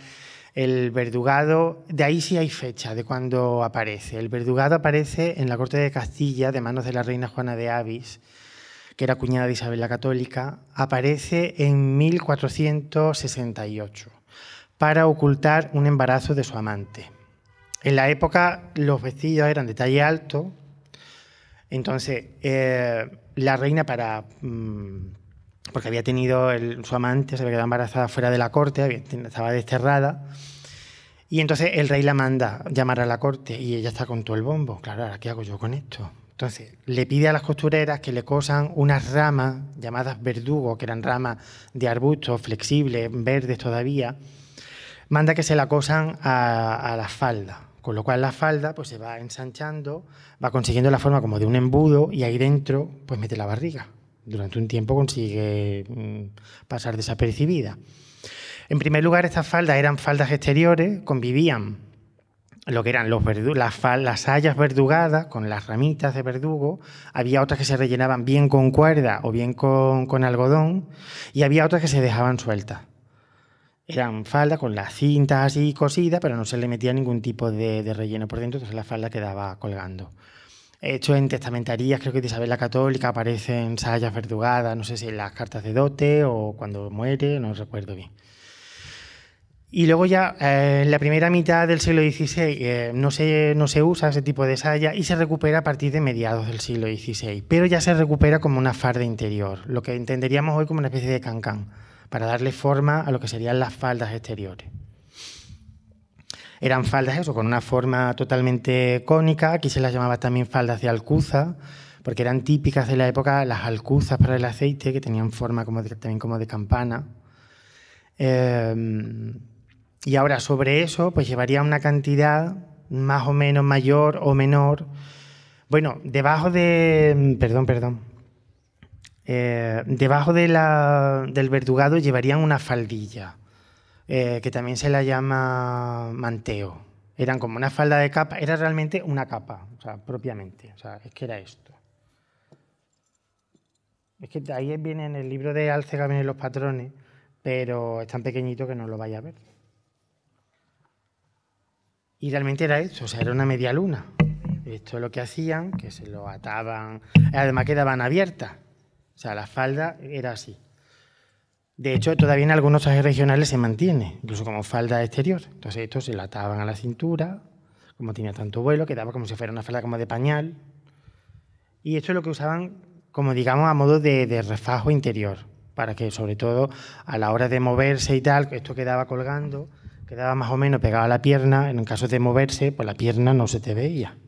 Speaker 1: el verdugado, de ahí sí hay fecha de cuando aparece. El verdugado aparece en la corte de Castilla, de manos de la reina Juana de Avis, que era cuñada de Isabel la Católica, aparece en 1468 para ocultar un embarazo de su amante. En la época los vestidos eran de talle alto, entonces, eh, la reina para... Mm, porque había tenido su amante, se había quedado embarazada fuera de la corte, estaba desterrada. Y entonces el rey la manda llamar a la corte y ella está con todo el bombo. Claro, qué hago yo con esto? Entonces le pide a las costureras que le cosan unas ramas llamadas verdugo, que eran ramas de arbusto, flexibles, verdes todavía. Manda que se la cosan a, a las con lo cual la falda pues, se va ensanchando, va consiguiendo la forma como de un embudo y ahí dentro pues mete la barriga. Durante un tiempo consigue mm, pasar desapercibida. En primer lugar, estas faldas eran faldas exteriores, convivían lo que eran los las, las hayas verdugadas con las ramitas de verdugo, había otras que se rellenaban bien con cuerda o bien con, con algodón y había otras que se dejaban sueltas eran falda con las cintas así cosida, pero no se le metía ningún tipo de, relleno por dentro, entonces la falda quedaba colgando. Hecho en testamentarías, creo que de Isabel la Católica aparecen sayas verdugadas, no sé si en las cartas de dote o cuando muere, no recuerdo bien. Y luego ya eh, en la primera mitad del siglo XVI eh, no, se, no se usa ese tipo de saya y se recupera a partir de mediados del siglo XVI, pero ya se recupera como una farda interior, lo que entenderíamos hoy como una especie de cancán para darle forma a lo que serían las faldas exteriores. Eran faldas, eso, con una forma totalmente cónica, aquí se las llamaba también faldas de alcuza, porque eran típicas de la época las alcuzas para el aceite, que tenían forma como también como de campana. Em, y ahora sobre eso, pues llevaría una cantidad más o menos mayor o menor. Bueno, debajo de... Perdón, perdón. Eh, debajo del verdugado llevarían una faldilla, eh, que también se la llama manteo. Eran como una falda de capa, era realmente una capa, o sea, propiamente. O sea, es que era esto. Es que ahí viene en el libro de Alcega vienen los patrones, pero es tan pequeñito que no lo vaya a ver. Y realmente era eso, o sea, era una media luna. Esto es lo que hacían, que se lo ataban, además quedaban abiertas. O sea, la falda era así. De hecho, todavía en algunos trajes regionales se mantiene, incluso como falda exterior. Entonces, esto se la ataban a la cintura, como tenía tanto vuelo, quedaba como si fuera una falda como de pañal. Y esto es lo que usaban, como digamos, a modo de, de refajo interior, para que, sobre todo, a la hora de moverse y tal, esto quedaba colgando, quedaba más o menos pegado a la pierna. En el caso de moverse, pues la pierna no se te veía.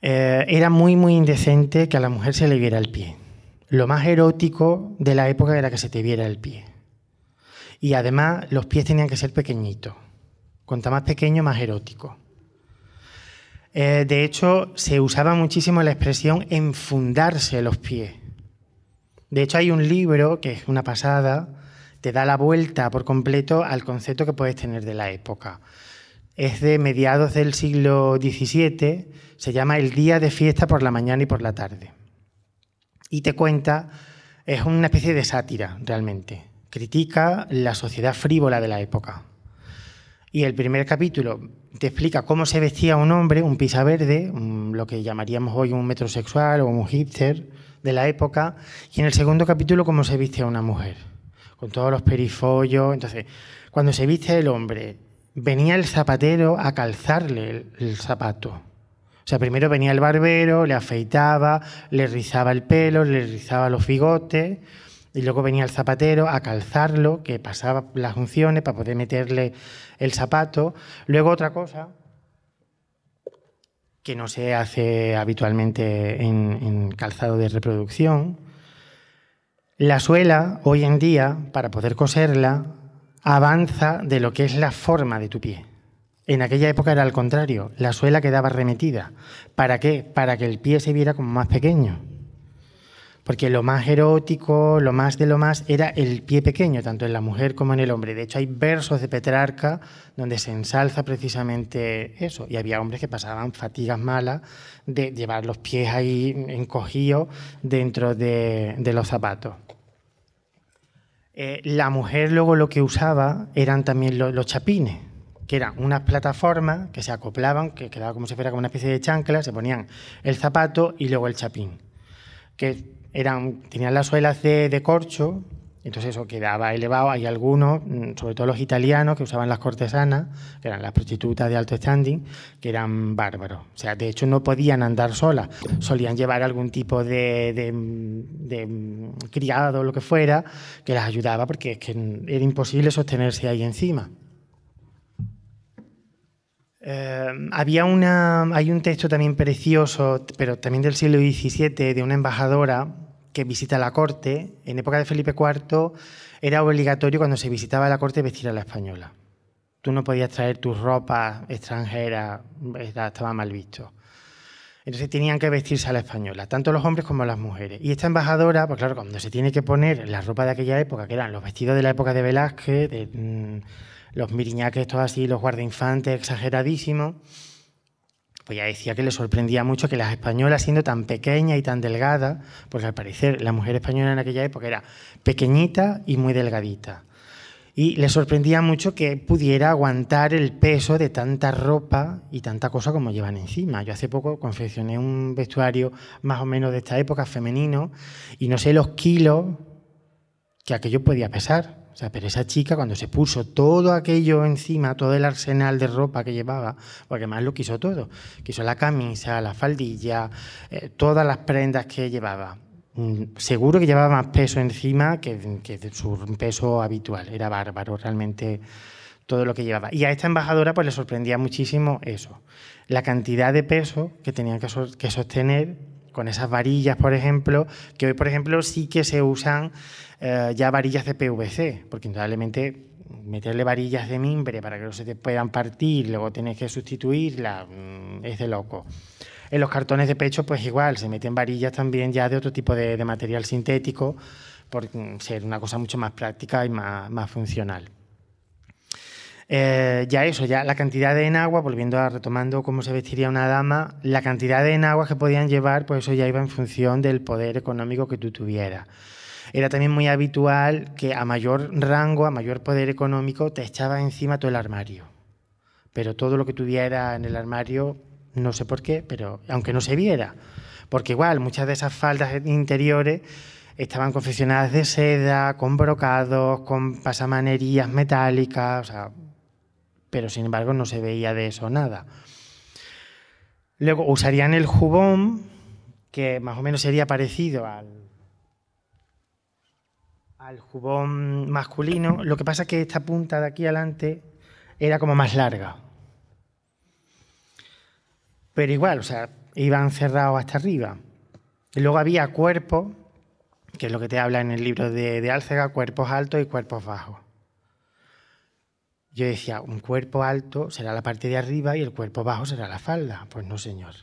Speaker 1: Eh, era muy, muy indecente que a la mujer se le viera el pie. Lo más erótico de la época era que se te viera el pie. Y además los pies tenían que ser pequeñitos. Cuanto más pequeño, más erótico. Eh, de hecho, se usaba muchísimo la expresión enfundarse los pies. De hecho, hay un libro que es una pasada, te da la vuelta por completo al concepto que puedes tener de la época es de mediados del siglo XVII, se llama El Día de Fiesta por la Mañana y por la Tarde. Y te cuenta, es una especie de sátira realmente, critica la sociedad frívola de la época. Y el primer capítulo te explica cómo se vestía un hombre, un pisaverde, lo que llamaríamos hoy un metrosexual o un hipster de la época, y en el segundo capítulo cómo se viste a una mujer, con todos los perifollos. Entonces, cuando se viste el hombre venía el zapatero a calzarle el, zapato. O sea, primero venía el barbero, le afeitaba, le rizaba el pelo, le rizaba los bigotes, y luego venía el zapatero a calzarlo, que pasaba las unciones para poder meterle el zapato. Luego otra cosa que no se hace habitualmente en, en calzado de reproducción. La suela, hoy en día, para poder coserla, avanza de lo que es la forma de tu pie. En aquella época era al contrario, la suela quedaba remetida. ¿Para qué? Para que el pie se viera como más pequeño. Porque lo más erótico, lo más de lo más, era el pie pequeño, tanto en la mujer como en el hombre. De hecho, hay versos de Petrarca donde se ensalza precisamente eso. Y había hombres que pasaban fatigas malas de llevar los pies ahí encogidos dentro de, de los zapatos. Eh, la mujer luego lo que usaba eran también los chapines, que eran unas plataformas que se acoplaban, que quedaba como si fuera como una especie de chancla, se ponían el zapato y luego el chapín, que eran, tenían las suelas de corcho entonces eso quedaba elevado. Hay algunos, mm, sobre todo los italianos, que usaban las cortesanas, que eran las prostitutas de alto standing, que eran bárbaros. O sea, de hecho no podían andar solas. Solían llevar algún tipo de, mm, mm, criado o lo que fuera que las ayudaba porque es que era imposible sostenerse ahí encima. Eh, había una, hay un texto también precioso, pero también del siglo XVII, de una embajadora que visita la corte, en época de Felipe IV era obligatorio cuando se visitaba la corte vestir a la española. Tú no podías traer tu ropa extranjera, estaba mal visto. Entonces tenían que vestirse a la española, tanto los hombres como las mujeres. Y esta embajadora, pues claro, cuando se tiene que poner la ropa de aquella época, que eran los vestidos de la época de Velázquez, mm, los miriñaques, todo así, los guardainfantes exageradísimos, pues ya decía que le sorprendía mucho que las españolas, siendo tan pequeñas y tan delgadas, porque al parecer la mujer española en aquella época era pequeñita y muy delgadita. Y le sorprendía mucho que pudiera aguantar el peso de tanta ropa y tanta cosa como llevan encima. Yo hace poco confeccioné un vestuario más o menos de esta época femenino y no sé los kilos que aquello podía pesar. O sea, pero esa chica cuando se puso todo aquello encima, todo el arsenal de ropa que llevaba, porque más lo quiso todo, quiso la camisa, la faldilla, eh, todas las prendas que llevaba. Mm, seguro que llevaba más peso encima que, su peso habitual, era bárbaro realmente todo lo que llevaba. Y a esta embajadora pues le sorprendía muchísimo eso, la cantidad de peso que tenían que sostener con esas varillas, por ejemplo, que hoy, por ejemplo, sí que se usan eh, ya varillas de PVC, porque indudablemente meterle varillas de mimbre para que no se te puedan partir, luego tienes que sustituirla, mm, es de loco. En los cartones de pecho, pues igual, se meten varillas también ya de otro tipo de, material sintético, por mm, ser una cosa mucho más práctica y más, más funcional. Eh, ya eso, ya la cantidad de enagua, volviendo a retomando cómo se vestiría una dama, la cantidad de enaguas que podían llevar, pues eso ya iba en función del poder económico que tú tuvieras. Era también muy habitual que a mayor rango, a mayor poder económico, te echaba encima todo el armario. Pero todo lo que tuviera en el armario, no sé por qué, pero aunque no se viera. Porque igual, muchas de esas faldas interiores estaban confeccionadas de seda, con brocados, con pasamanerías metálicas, pero sin embargo no se veía de eso nada. Luego usarían el jubón, que más o menos sería parecido al, al jubón masculino. Lo que pasa es que esta punta de aquí adelante era como más larga. Pero igual, o sea, iban cerrados hasta arriba. Y luego había cuerpos, que es lo que te habla en el libro de, de Álcega, cuerpos altos y cuerpos bajos. Yo decía, un cuerpo alto será la parte de arriba y el cuerpo bajo será la falda. Pues no, señor.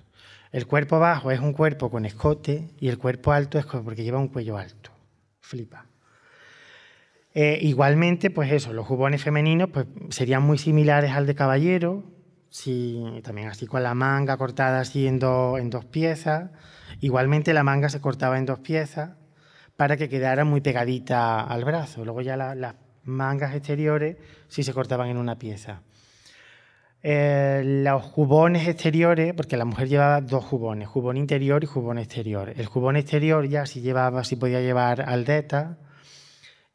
Speaker 1: El cuerpo bajo es un cuerpo con escote y el cuerpo alto es porque lleva un cuello alto. Flipa. Eh, igualmente, pues eso, los jubones femeninos pues, serían muy similares al de caballero, también así con la manga cortada así en, dos piezas. Igualmente la manga se cortaba en dos piezas para que quedara muy pegadita al brazo. Luego ya las mangas exteriores sí se cortaban en una pieza. Eh, los jubones exteriores, porque la mujer llevaba dos jubones, jubón interior y jubón exterior. El jubón exterior ya si llevaba, si podía llevar aldetas.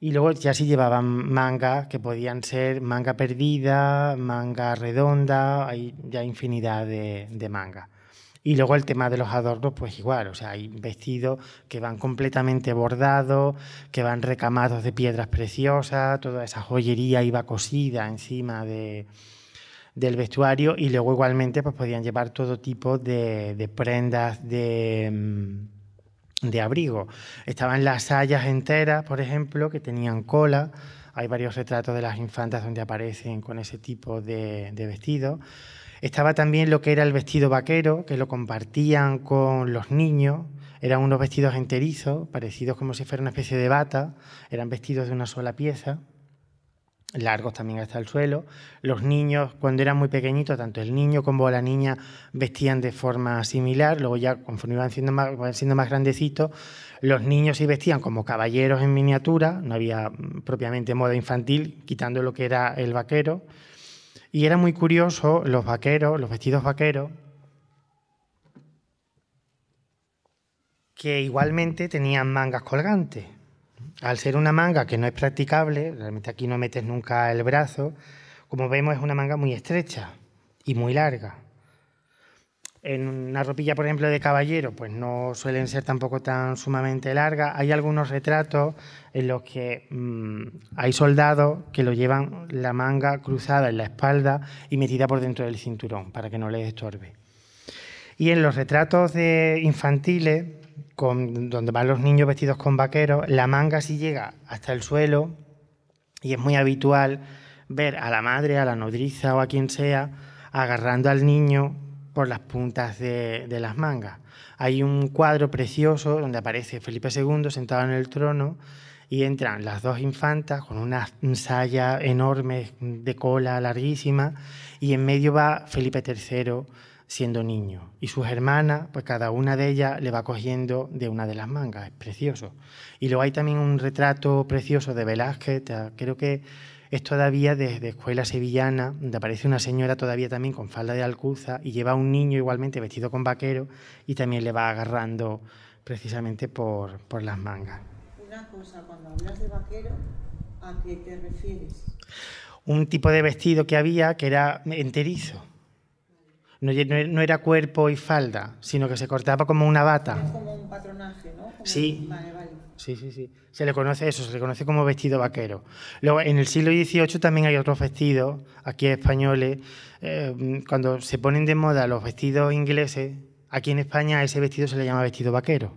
Speaker 1: Y luego ya sí llevaban manga, que podían ser manga perdida, manga redonda, hay ya infinidad de, de manga. Y luego el tema de los adornos, pues igual, o sea, hay vestidos que van completamente bordados, que van recamados de piedras preciosas, toda esa joyería iba cosida encima de, del vestuario y luego igualmente pues podían llevar todo tipo de prendas de mm, de abrigo. Estaban las sayas enteras, por ejemplo, que tenían cola. Hay varios retratos de las infantas donde aparecen con ese tipo de, de vestido. Estaba también lo que era el vestido vaquero, que lo compartían con los niños. Eran unos vestidos enterizos, parecidos como si fuera una especie de bata. Eran vestidos de una sola pieza largos también hasta el suelo. Los niños, cuando eran muy pequeñitos, tanto el niño como la niña vestían de forma similar. Luego ya, conforme iban siendo más, grandecitos, los niños se vestían como caballeros en miniatura. No había propiamente moda infantil, quitando lo que era el vaquero. Y era muy curioso los vaqueros, los vestidos vaqueros, que igualmente tenían mangas colgantes. Al ser una manga que no es practicable, realmente aquí no metes nunca el brazo, como vemos es una manga muy estrecha y muy larga. En una ropilla, por ejemplo, de caballero, pues no suelen ser tampoco tan sumamente largas. Hay algunos retratos en los que mm, hay soldados que lo llevan la manga cruzada en la espalda y metida por dentro del cinturón para que no les estorbe. Y en los retratos de infantiles donde van los niños vestidos con vaqueros, la manga sí llega hasta el suelo y es muy habitual ver a la madre, a la nodriza o a quien sea agarrando al niño por las puntas de, las mangas. Hay un cuadro precioso donde aparece Felipe II sentado en el trono y entran las dos infantas con una saya enorme de cola larguísima y en medio va Felipe III siendo niño. Y sus hermanas, pues cada una de ellas le va cogiendo de una de las mangas, es precioso. Y luego hay también un retrato precioso de Velázquez, creo que es todavía desde de escuela sevillana, donde aparece una señora todavía también con falda de alcuza y lleva a un niño igualmente vestido con vaquero y también le va agarrando precisamente por, por las mangas. Una cosa, cuando hablas de vaquero, ¿a qué te refieres? Un tipo de vestido que había que era enterizo e- no, era cuerpo y falda, sino que se cortaba como una bata. Es como un patronaje, ¿no? sí. Vale, vale. Sí, sí, sí. Se le conoce eso, se le conoce como vestido vaquero. Luego, en el siglo XVIII también hay otros vestidos, aquí españoles. Em, cuando se ponen de moda los vestidos ingleses, aquí en España a ese vestido se le llama vestido vaquero.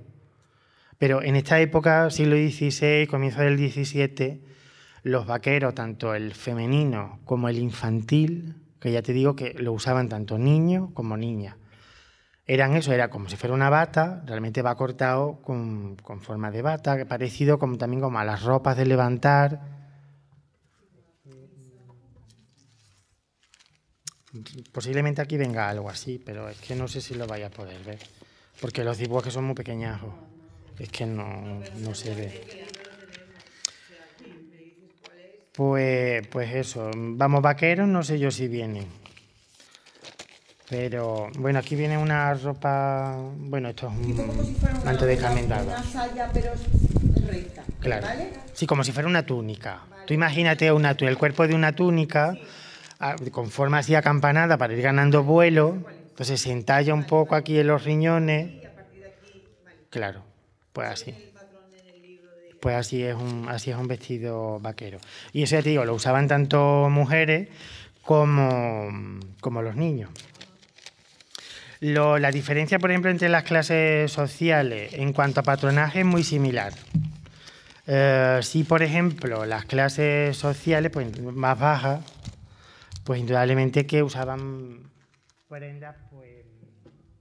Speaker 1: Pero en esta época, siglo XVI, comienzo del XVII, los vaqueros, tanto el femenino como el infantil, que ya te digo que lo usaban tanto niño como niña. Eran eso, era como si fuera una bata, realmente va cortado con, con forma de bata, parecido como, también como a las ropas de levantar. Posiblemente aquí venga algo así, pero es que no sé si lo vaya a poder ver, porque los dibujos que son muy pequeñajos, es que no, no se ve. Pues, pues eso, vamos vaqueros, no sé yo si vienen. Pero bueno, aquí viene una ropa. Bueno, esto es un manto de pero Claro. Sí, como si fuera una túnica. Tú imagínate una, el cuerpo de una túnica ah, con forma así acampanada para ir ganando vuelo. Entonces se entalla un poco aquí en los riñones. Claro, pues así pues así es un, así es un vestido vaquero. Y eso ya te digo, lo usaban tanto mujeres como, los niños. la diferencia, por ejemplo, entre las clases sociales en cuanto a patronaje es muy similar. Eh, si, por ejemplo, las clases sociales pues, más bajas, pues indudablemente que usaban prendas pues,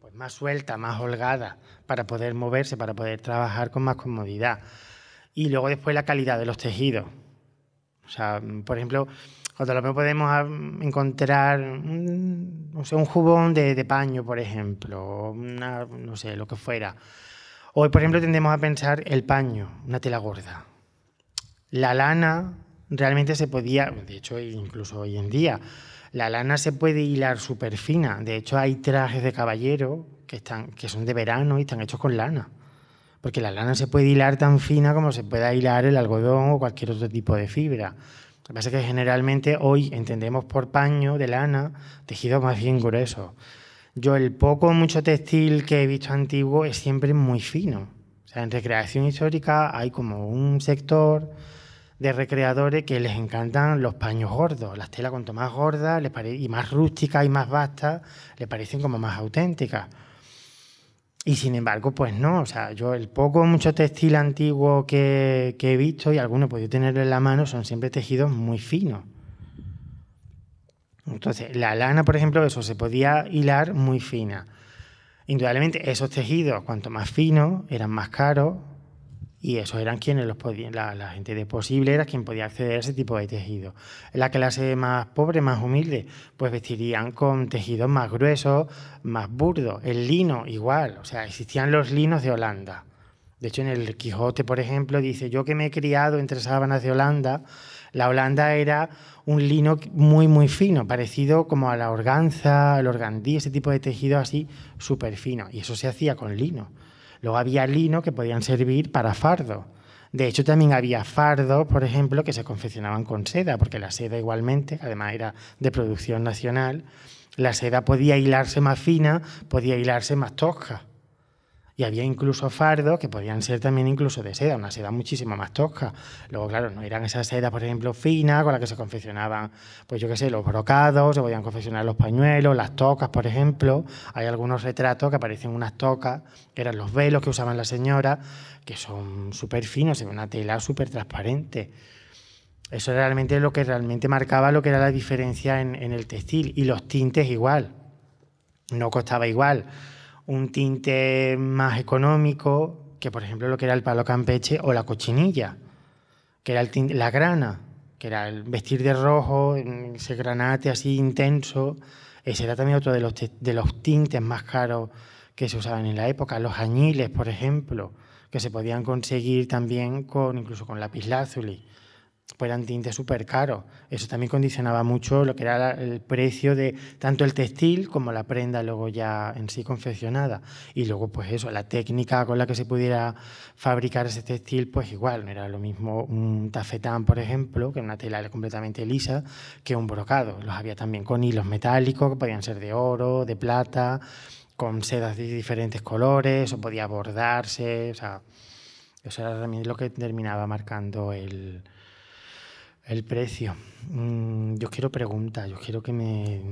Speaker 1: pues más sueltas, más holgadas, para poder moverse, para poder trabajar con más comodidad. Y luego después la calidad de los tejidos. O sea, por ejemplo, cuando lo podemos ah, encontrar un, mm, no sé, un jubón de, paño, por ejemplo, no sé, lo que fuera. Hoy, por ejemplo, tendemos a pensar el paño, una tela gorda. La lana realmente se podía, de hecho, incluso hoy en día, la lana se puede hilar súper fina. De hecho, hay trajes de caballero que, están, que son de verano y están hechos con lana porque la lana se puede hilar tan fina como se puede hilar el algodón o cualquier otro tipo de fibra. Lo que pasa es que generalmente hoy entendemos por paño de lana tejido más bien grueso. Yo el poco o mucho textil que he visto antiguo es siempre muy fino. O sea, en recreación histórica hay como un sector de recreadores que les encantan los paños gordos. Las telas cuanto más gordas y más rústicas y más vastas, les parecen como más auténticas. Y sin embargo, pues no, o sea, yo el poco mucho textil antiguo que, que he visto y alguno he podido tener en la mano son siempre tejidos muy finos. Entonces, la lana, por ejemplo, eso se podía hilar muy fina. Indudablemente, esos tejidos, cuanto más finos, eran más caros, y esos eran quienes los la, gente de posible era quien podía acceder a ese tipo de tejido. La clase más pobre, más humilde, pues vestirían con tejidos más gruesos, más burdos. El lino, igual, o sea, existían los linos de Holanda. De hecho, en el Quijote, por ejemplo, dice, yo que me he criado entre sábanas de Holanda, la Holanda era un lino muy, muy fino, parecido como a la organza, el organdí, ese tipo de tejido así, súper fino. Y eso se hacía con lino. Luego había lino que podían servir para fardo. De hecho, también había fardos, por ejemplo, que se confeccionaban con seda, porque la seda igualmente, además era de producción nacional, la seda podía hilarse más fina, podía hilarse más tosca. Y había incluso fardos que podían ser también incluso de seda, una seda muchísimo más tosca. Luego, claro, no eran esas sedas, por ejemplo, finas con las que se confeccionaban, pues yo qué sé, los brocados, se podían confeccionar los pañuelos, las tocas, por ejemplo. Hay algunos retratos que aparecen unas tocas, que eran los velos que usaban las señoras, que son súper finos, en una tela súper transparente. Eso era realmente lo que realmente marcaba lo que era la diferencia en el textil. Y los tintes igual. No costaba igual un tinte más económico, que por ejemplo lo que era el palo campeche o la cochinilla, que era el la grana, que era el vestir de rojo, mm, ese granate así intenso. Ese era también otro de los, de los tintes más caros que se usaban en la época. Los añiles, por ejemplo, que se podían conseguir también con incluso con lapislázuli fueran pues tintes súper caros. Eso también condicionaba mucho lo que era el precio de tanto el textil como la prenda luego ya en sí confeccionada. Y luego, pues eso, la técnica con la que se pudiera fabricar ese textil, pues igual, no era lo mismo un tafetán, por ejemplo, que una tela completamente lisa, que un brocado. Los había también con hilos metálicos, que podían ser de oro, de plata, con sedas de diferentes colores, o podía bordarse, o sea... Eso era también lo que terminaba marcando el, el precio. Mm, yo quiero preguntas, yo quiero que me...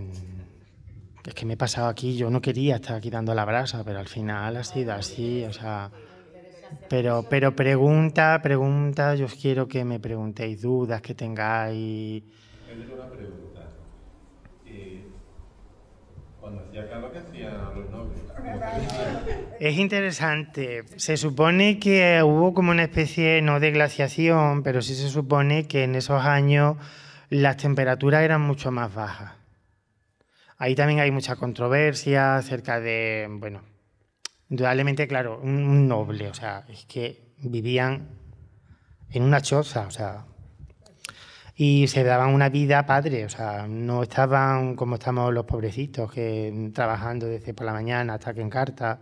Speaker 1: Es que me he pasado aquí, yo no quería estar aquí dando la brasa, pero al final ha sido así, o sea... Pero, pero pregunta, pregunta, yo os quiero que me preguntéis dudas que tengáis. Es interesante. Se supone que hubo como una especie, no de glaciación, pero sí se supone que en esos años las temperaturas eran mucho más bajas. Ahí también hay mucha controversia acerca de, bueno, indudablemente, claro, un, noble, o sea, es que vivían en una choza, o sea, y se daban una vida padre, o sea, no estaban como estamos los pobrecitos, que trabajando desde por la mañana hasta que carta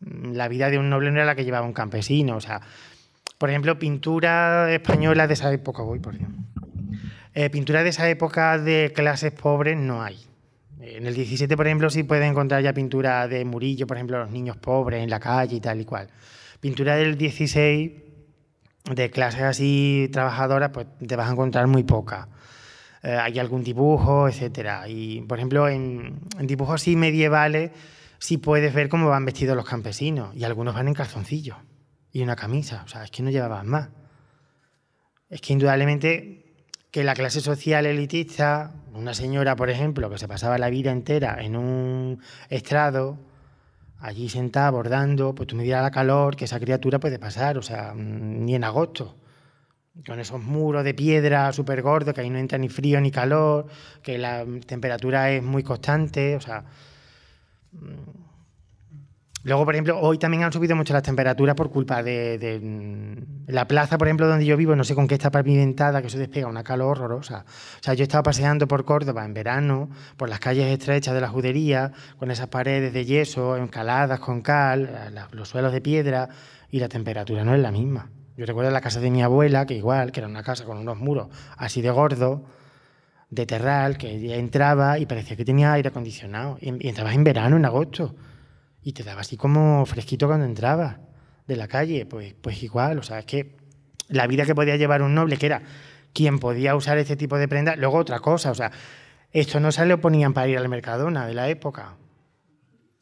Speaker 1: mm, La vida de un noble no era la que llevaba un campesino, o sea, por ejemplo, pintura española de esa época, voy por Dios. Eh, pintura de esa época de clases pobres no hay. En el 17, por ejemplo, sí puede encontrar ya pintura de Murillo, por ejemplo, los niños pobres en la calle y tal y cual. Pintura del 16 de clases así trabajadoras, pues te vas a encontrar muy poca. Eh, hay algún dibujo, etcétera. Y, por ejemplo, en, en dibujos así medievales sí puedes ver cómo van vestidos los campesinos. Y algunos van en calzoncillos y una camisa. O sea, es que no llevaban más. Es que indudablemente que la clase social elitista, una señora, por ejemplo, que se pasaba la vida entera en un estrado, allí sentada bordando, pues tú me dirás la calor que esa criatura puede pasar, o sea, mm, ni en agosto. Con esos muros de piedra súper gordos, que ahí no entra ni frío ni calor, que la temperatura es muy constante, o sea, mm, Luego, por ejemplo, hoy también han subido mucho las temperaturas por culpa de, mm, la plaza, por ejemplo, donde yo vivo, no sé con qué está pavimentada, que se despega una calor horrorosa. O sea, yo estaba paseando por Córdoba en verano, por las calles estrechas de la judería, con esas paredes de yeso, encaladas con cal, los suelos de piedra, y la temperatura no es la misma. Yo recuerdo la casa de mi abuela, que igual, que era una casa con unos muros así de gordo, de terral, que entraba y parecía que tenía aire acondicionado. Y entrabas en verano, en agosto y te daba así como fresquito cuando entraba de la calle. Pues, pues igual, o sea, es que la vida que podía llevar un noble, que era quien podía usar ese tipo de prenda, luego otra cosa, o sea, esto no se lo ponían para ir al Mercadona de la época.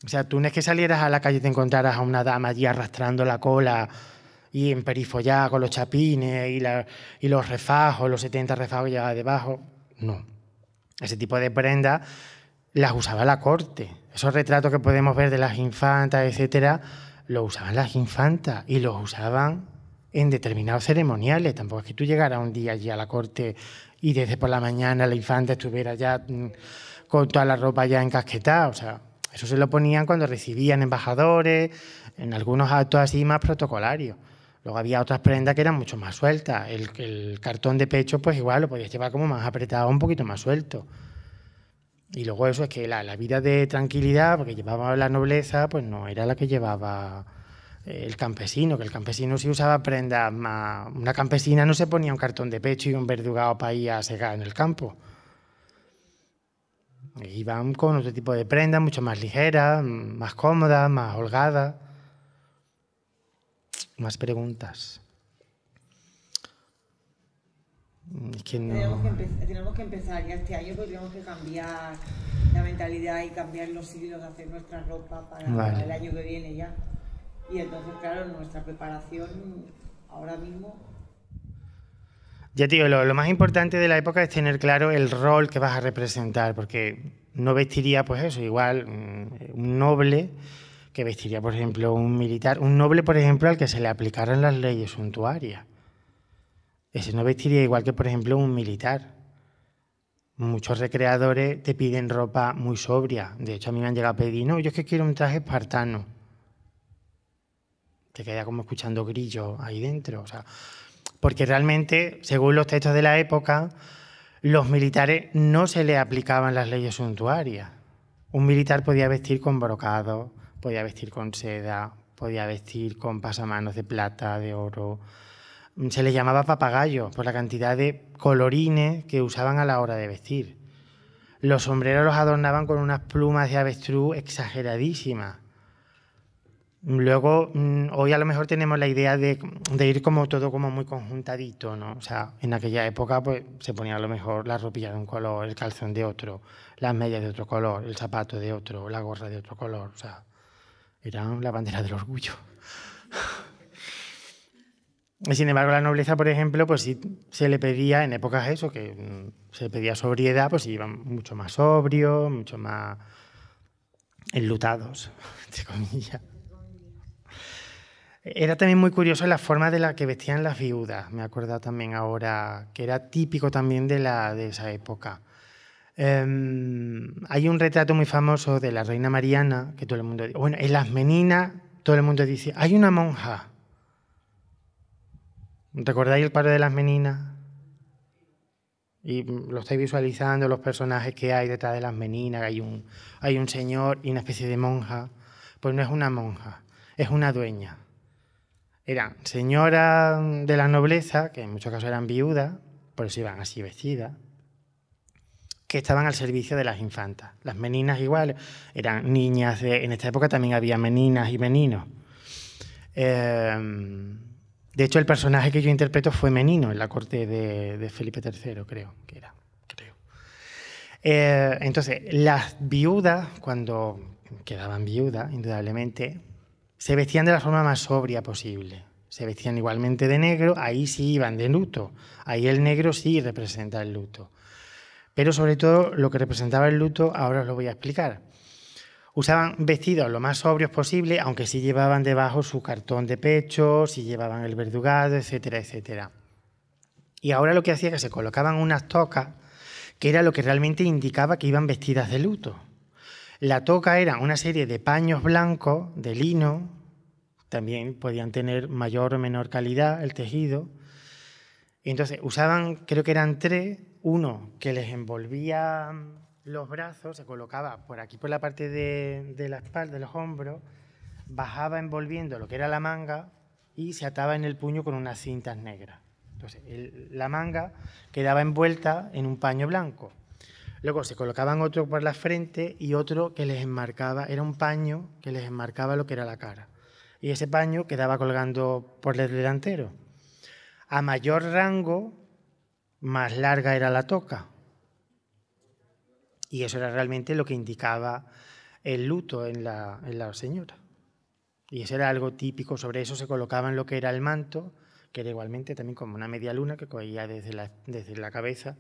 Speaker 1: O sea, tú no es que salieras a la calle y te encontraras a una dama allí arrastrando la cola y en perifollá con los chapines y, y los refajos, los 70 refajos ya debajo. No. Ese tipo de prenda las usaba la corte. Esos retratos que podemos ver de las infantas, etcétera, los usaban las infantas y los usaban en determinados ceremoniales. Tampoco es que tú llegaras un día allí a la corte y desde por la mañana la infanta estuviera ya mm, con toda la ropa ya encasquetada. O sea, eso se lo ponían cuando recibían embajadores, en algunos actos así más protocolarios. Luego había otras prendas que eran mucho más sueltas. El, el cartón de pecho, pues igual lo podías llevar como más apretado, un poquito más suelto. Y luego eso es que la, vida de tranquilidad, porque llevaba la nobleza, pues no era la que llevaba eh, el campesino, que el campesino sí usaba prendas más... Una campesina no se ponía un cartón de pecho y un verdugado para ir a secar en el campo. Iban con otro tipo de prendas, mucho más ligera más cómoda más holgada Más preguntas. Mm, tenemos que, empezar ya este año, porque tenemos que cambiar la mentalidad y cambiar los de hacer nuestra ropa para, el año que viene ya. Y entonces, claro, nuestra preparación ahora mismo ya, tío, lo, más importante de la época es tener claro el rol que vas a representar, porque no vestiría, pues eso, igual mm, un noble que vestiría, por ejemplo, un militar, un noble, por ejemplo, al que se le aplicaran las leyes suntuarias ese no vestiría igual que, por ejemplo, un militar. Muchos recreadores te piden ropa muy sobria. De hecho, a mí me han llegado a pedir, no, yo es que quiero un traje espartano. Te queda como escuchando grillos ahí dentro. porque realmente, según los textos de la época, los militares no se le aplicaban las leyes suntuarias. Un militar podía vestir con brocado, podía vestir con seda, podía vestir con pasamanos de plata, de oro, se le llamaba papagayo por la cantidad de colorines que usaban a la hora de vestir. Los sombreros los adornaban con unas plumas de avestruz exageradísimas. Luego, mm, hoy a lo mejor tenemos la idea de, ir como todo como muy conjuntadito, ¿no? O sea, en aquella época pues, se ponía a lo mejor la ropilla de un color, el calzón de otro, las medias de otro color, el zapato de otro, la gorra de otro color. O sea, eran la bandera del orgullo. sin embargo, la nobleza, por ejemplo, pues sí se le pedía en épocas eso, que mm, se pedía sobriedad, pues iban mucho más sobrios, mucho más enlutados, entre comillas. Era también muy curioso la forma de la que vestían las viudas, me acuerdo también ahora, que era típico también de, la, de esa época. Em, hay un retrato muy famoso de la reina Mariana, que todo el mundo dice, bueno, en las meninas todo el mundo dice, hay una monja. ¿Recordáis el paro de las meninas? Y lo estáis visualizando, los personajes que hay detrás de las meninas. Hay un, hay un señor y una especie de monja. Pues no es una monja, es una dueña. Eran señoras de la nobleza, que en muchos casos eran viudas, por eso iban así vestidas, que estaban al servicio de las infantas. Las meninas igual eran niñas, en esta época también había meninas y meninos. Eh, de hecho, el personaje que yo interpreto fue Menino en la corte de, Felipe III, creo que era. Eh, entonces, las viudas, cuando quedaban viudas, indudablemente, se vestían de la forma más sobria posible. Se vestían igualmente de negro, ahí sí iban de luto. Ahí el negro sí representa el luto. Pero sobre todo lo que representaba el luto, ahora os lo voy a explicar. Usaban vestidos lo más sobrios posible, aunque sí llevaban debajo su cartón de pecho, si llevaban el verdugado, etcétera, etcétera. Y ahora lo que hacía es que se colocaban unas tocas, que era lo que realmente indicaba que iban vestidas de luto. La toca era una serie de paños blancos, de lino, también podían tener mayor o menor calidad el tejido. entonces usaban, creo que eran tres, uno que les envolvía los brazos, se colocaba por aquí, por la parte de, la espalda, de los hombros, bajaba envolviendo lo que era la manga y se ataba en el puño con unas cintas negras. Entonces, la manga quedaba envuelta en un paño blanco. Luego se colocaban otro por la frente y otro que les enmarcaba, era un paño que les enmarcaba lo que era la cara. Y ese paño quedaba colgando por el delantero. A mayor rango, más larga era la toca. Y eso era realmente lo que indicaba el luto en la, señora. Y eso era algo típico, sobre eso se colocaban lo que era el manto, que era igualmente también como una media luna que caía desde la, cabeza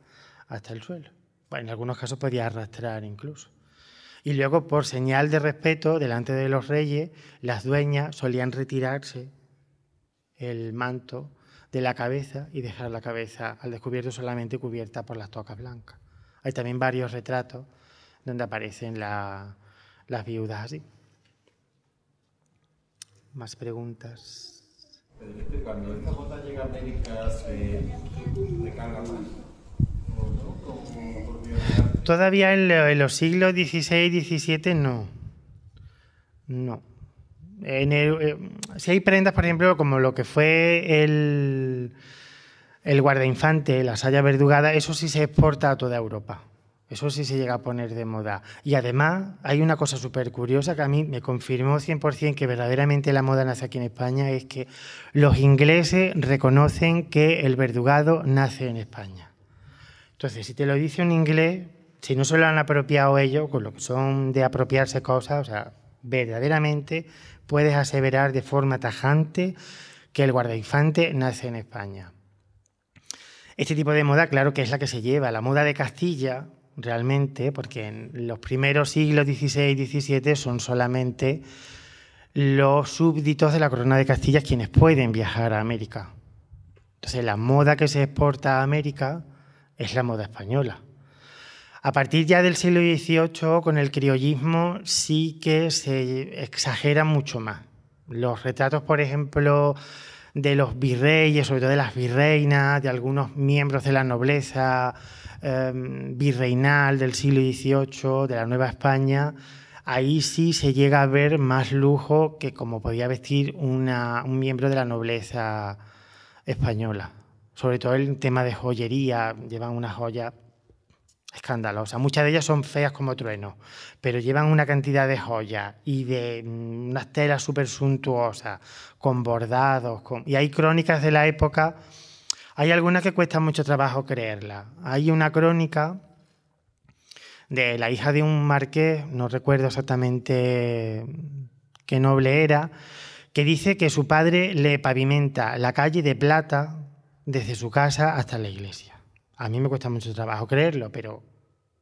Speaker 1: hasta el suelo. en algunos casos podía arrastrar incluso. Y luego, por señal de respeto, delante de los reyes, las dueñas solían retirarse el manto de la cabeza y dejar la cabeza al descubierto solamente cubierta por las tocas blancas. Hay también varios retratos donde aparecen las viudas Más preguntas. Cuando llega a América se más. Todavía en, los siglos XVI y XVII no. No. Eh, si hay prendas, por ejemplo, como lo que fue el, el guardainfante, la saya verdugada, eso sí se exporta a toda Europa. Eso sí se llega a poner de moda. Y además hay una cosa súper curiosa que a mí me confirmó 100% que verdaderamente la moda nace aquí en España, es que los ingleses reconocen que el verdugado nace en España. Entonces, si te lo dice un inglés, si no se lo han apropiado ellos, con lo que son de apropiarse cosas, o sea, verdaderamente puedes aseverar de forma tajante que el guardainfante nace en España. Este tipo de moda, claro que es la que se lleva, la moda de Castilla, realmente, porque en los primeros siglos XVI y XVII son solamente los súbditos de la corona de Castilla quienes pueden viajar a América. Entonces, la moda que se exporta a América es la moda española. A partir ya del siglo XVIII, con el criollismo, sí que se exagera mucho más. Los retratos, por ejemplo, de los virreyes, sobre todo de las virreinas, de algunos miembros de la nobleza em, virreinal del siglo XVIII, de la Nueva España, ahí sí se llega a ver más lujo que como podía vestir un miembro de la nobleza española. Sobre todo el tema de joyería, llevan una joya escandalosa. Muchas de ellas son feas como truenos, pero llevan una cantidad de joyas y de mm, unas telas súper suntuosas, con bordados. Y hay crónicas de la época, hay algunas que cuesta mucho trabajo creerla. Hay una crónica de la hija de un marqués, no recuerdo exactamente qué noble era, que dice que su padre le pavimenta la calle de plata desde su casa hasta la iglesia. A mí me cuesta mucho trabajo creerlo, pero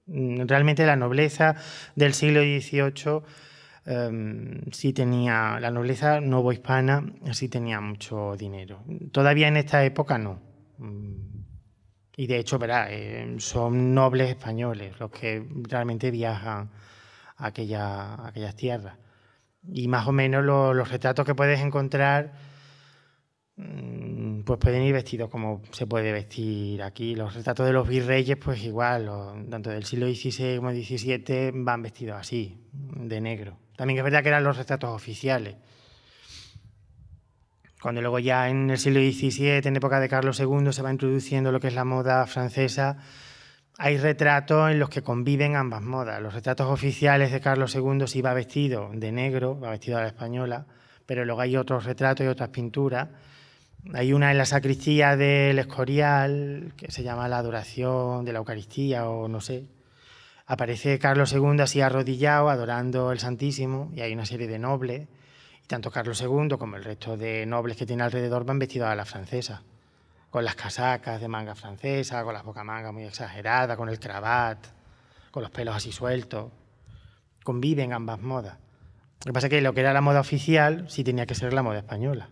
Speaker 1: mm, realmente la nobleza del siglo XVIII em, sí tenía, la nobleza hispana sí tenía mucho dinero. Todavía en esta época no. Mm, y de hecho, verá, eh, son nobles españoles los que realmente viajan a, aquellas tierras. Y más o menos los retratos que puedes encontrar Mm, pues pueden ir vestidos como se puede vestir aquí. Los retratos de los virreyes, pues igual, tanto del siglo XVI como XVII van vestidos así, de negro. También es verdad que eran los retratos oficiales. Cuando luego ya en el siglo XVII, en época de Carlos II, se va introduciendo lo que es la moda francesa, hay retratos en los que conviven ambas modas. Los retratos oficiales de Carlos II sí va vestido de negro, va vestido a la española, pero luego hay otros retratos y otras pinturas hay una en la sacristía del Escorial que se llama la adoración de la Eucaristía o no sé. Aparece Carlos II así arrodillado adorando el Santísimo y hay una serie de nobles. Y tanto Carlos II como el resto de nobles que tiene alrededor van vestidos a la francesa, con las casacas de manga francesa, con las bocamangas muy exageradas, con el cravat, con los pelos así sueltos. Conviven ambas modas. Lo que pasa es que lo que era la moda oficial sí tenía que ser la moda española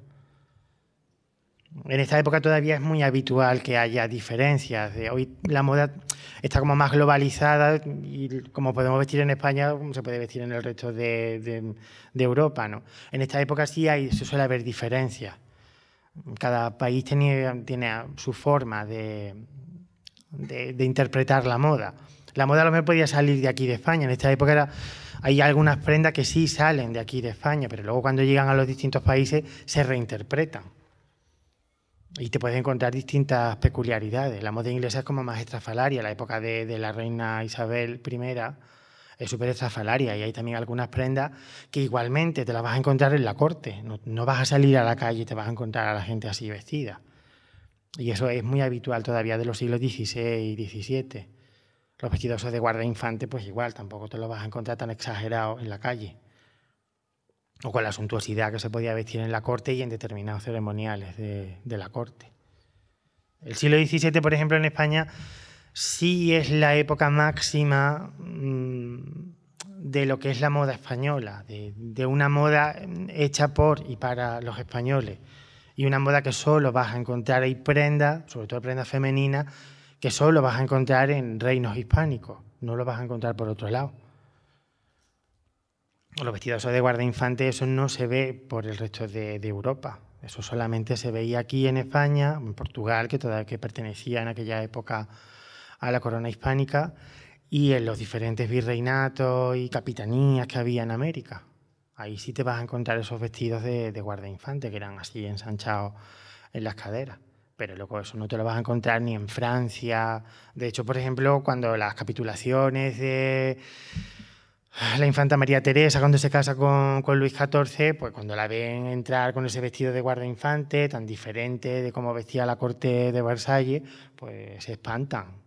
Speaker 1: en esta época todavía es muy habitual que haya diferencias. Hoy la moda está como más globalizada y como podemos vestir en España, se puede vestir en el resto de, Europa. ¿no? En esta época sí hay, se suele haber diferencias. Cada país tiene, su forma de, interpretar la moda. La moda a lo mejor podía salir de aquí de España. En esta época hay algunas prendas que sí salen de aquí de España, pero luego cuando llegan a los distintos países se reinterpretan y te puedes encontrar distintas peculiaridades. La moda inglesa es como más estrafalaria. La época de, la reina Isabel I es súper estrafalaria y hay también algunas prendas que igualmente te las vas a encontrar en la corte. No, vas a salir a la calle y te vas a encontrar a la gente así vestida. Y eso es muy habitual todavía de los siglos XVI y XVII. Los vestidos de guarda infante, pues igual, tampoco te los vas a encontrar tan exagerados en la calle o con la suntuosidad que se podía vestir en la corte y en determinados ceremoniales de, la corte. El siglo XVII, por ejemplo, en España sí es la época máxima mm, de lo que es la moda española, de, una moda hecha por y para los españoles, y una moda que solo vas a encontrar, ahí prenda, sobre todo prenda femenina, que solo vas a encontrar en reinos hispánicos, no lo vas a encontrar por otro lado los vestidos de guarda infante, eso no se ve por el resto de, Europa. Eso solamente se veía aquí en España, en Portugal, que, todavía, que pertenecía en aquella época a la corona hispánica, y en los diferentes virreinatos y capitanías que había en América. Ahí sí te vas a encontrar esos vestidos de, de guarda infante, que eran así ensanchados en las caderas. Pero luego eso no te lo vas a encontrar ni en Francia. De hecho, por ejemplo, cuando las capitulaciones de la infanta María Teresa cuando se casa con, Luis XIV, pues cuando la ven entrar con ese vestido de guarda infante, tan diferente de cómo vestía la corte de Versalles, pues se espantan.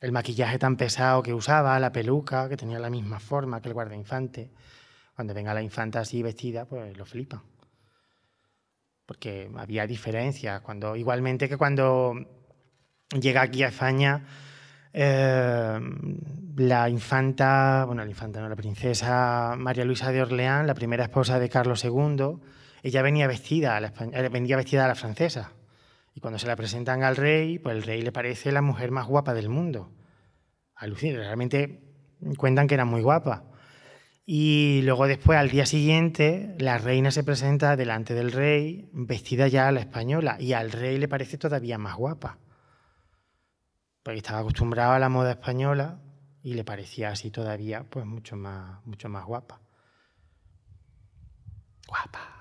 Speaker 1: El maquillaje tan pesado que usaba, la peluca, que tenía la misma forma que el guarda infante. Cuando venga la infanta así vestida, pues lo flipan. Porque había diferencias. Cuando, igualmente que cuando llega aquí a España Em, la infanta, bueno, la infanta, no, la princesa María Luisa de Orleán, la primera esposa de Carlos II, ella venía vestida a la, eh, vestida a la francesa. Y cuando se la presentan al rey, pues el rey le parece la mujer más guapa del mundo. Alucina, realmente cuentan que era muy guapa. Y luego después, al día siguiente, la reina se presenta delante del rey, vestida ya a la española, y al rey le parece todavía más guapa porque estaba acostumbrado a la moda española y le parecía así todavía pues mucho más, mucho más guapa. Guapa.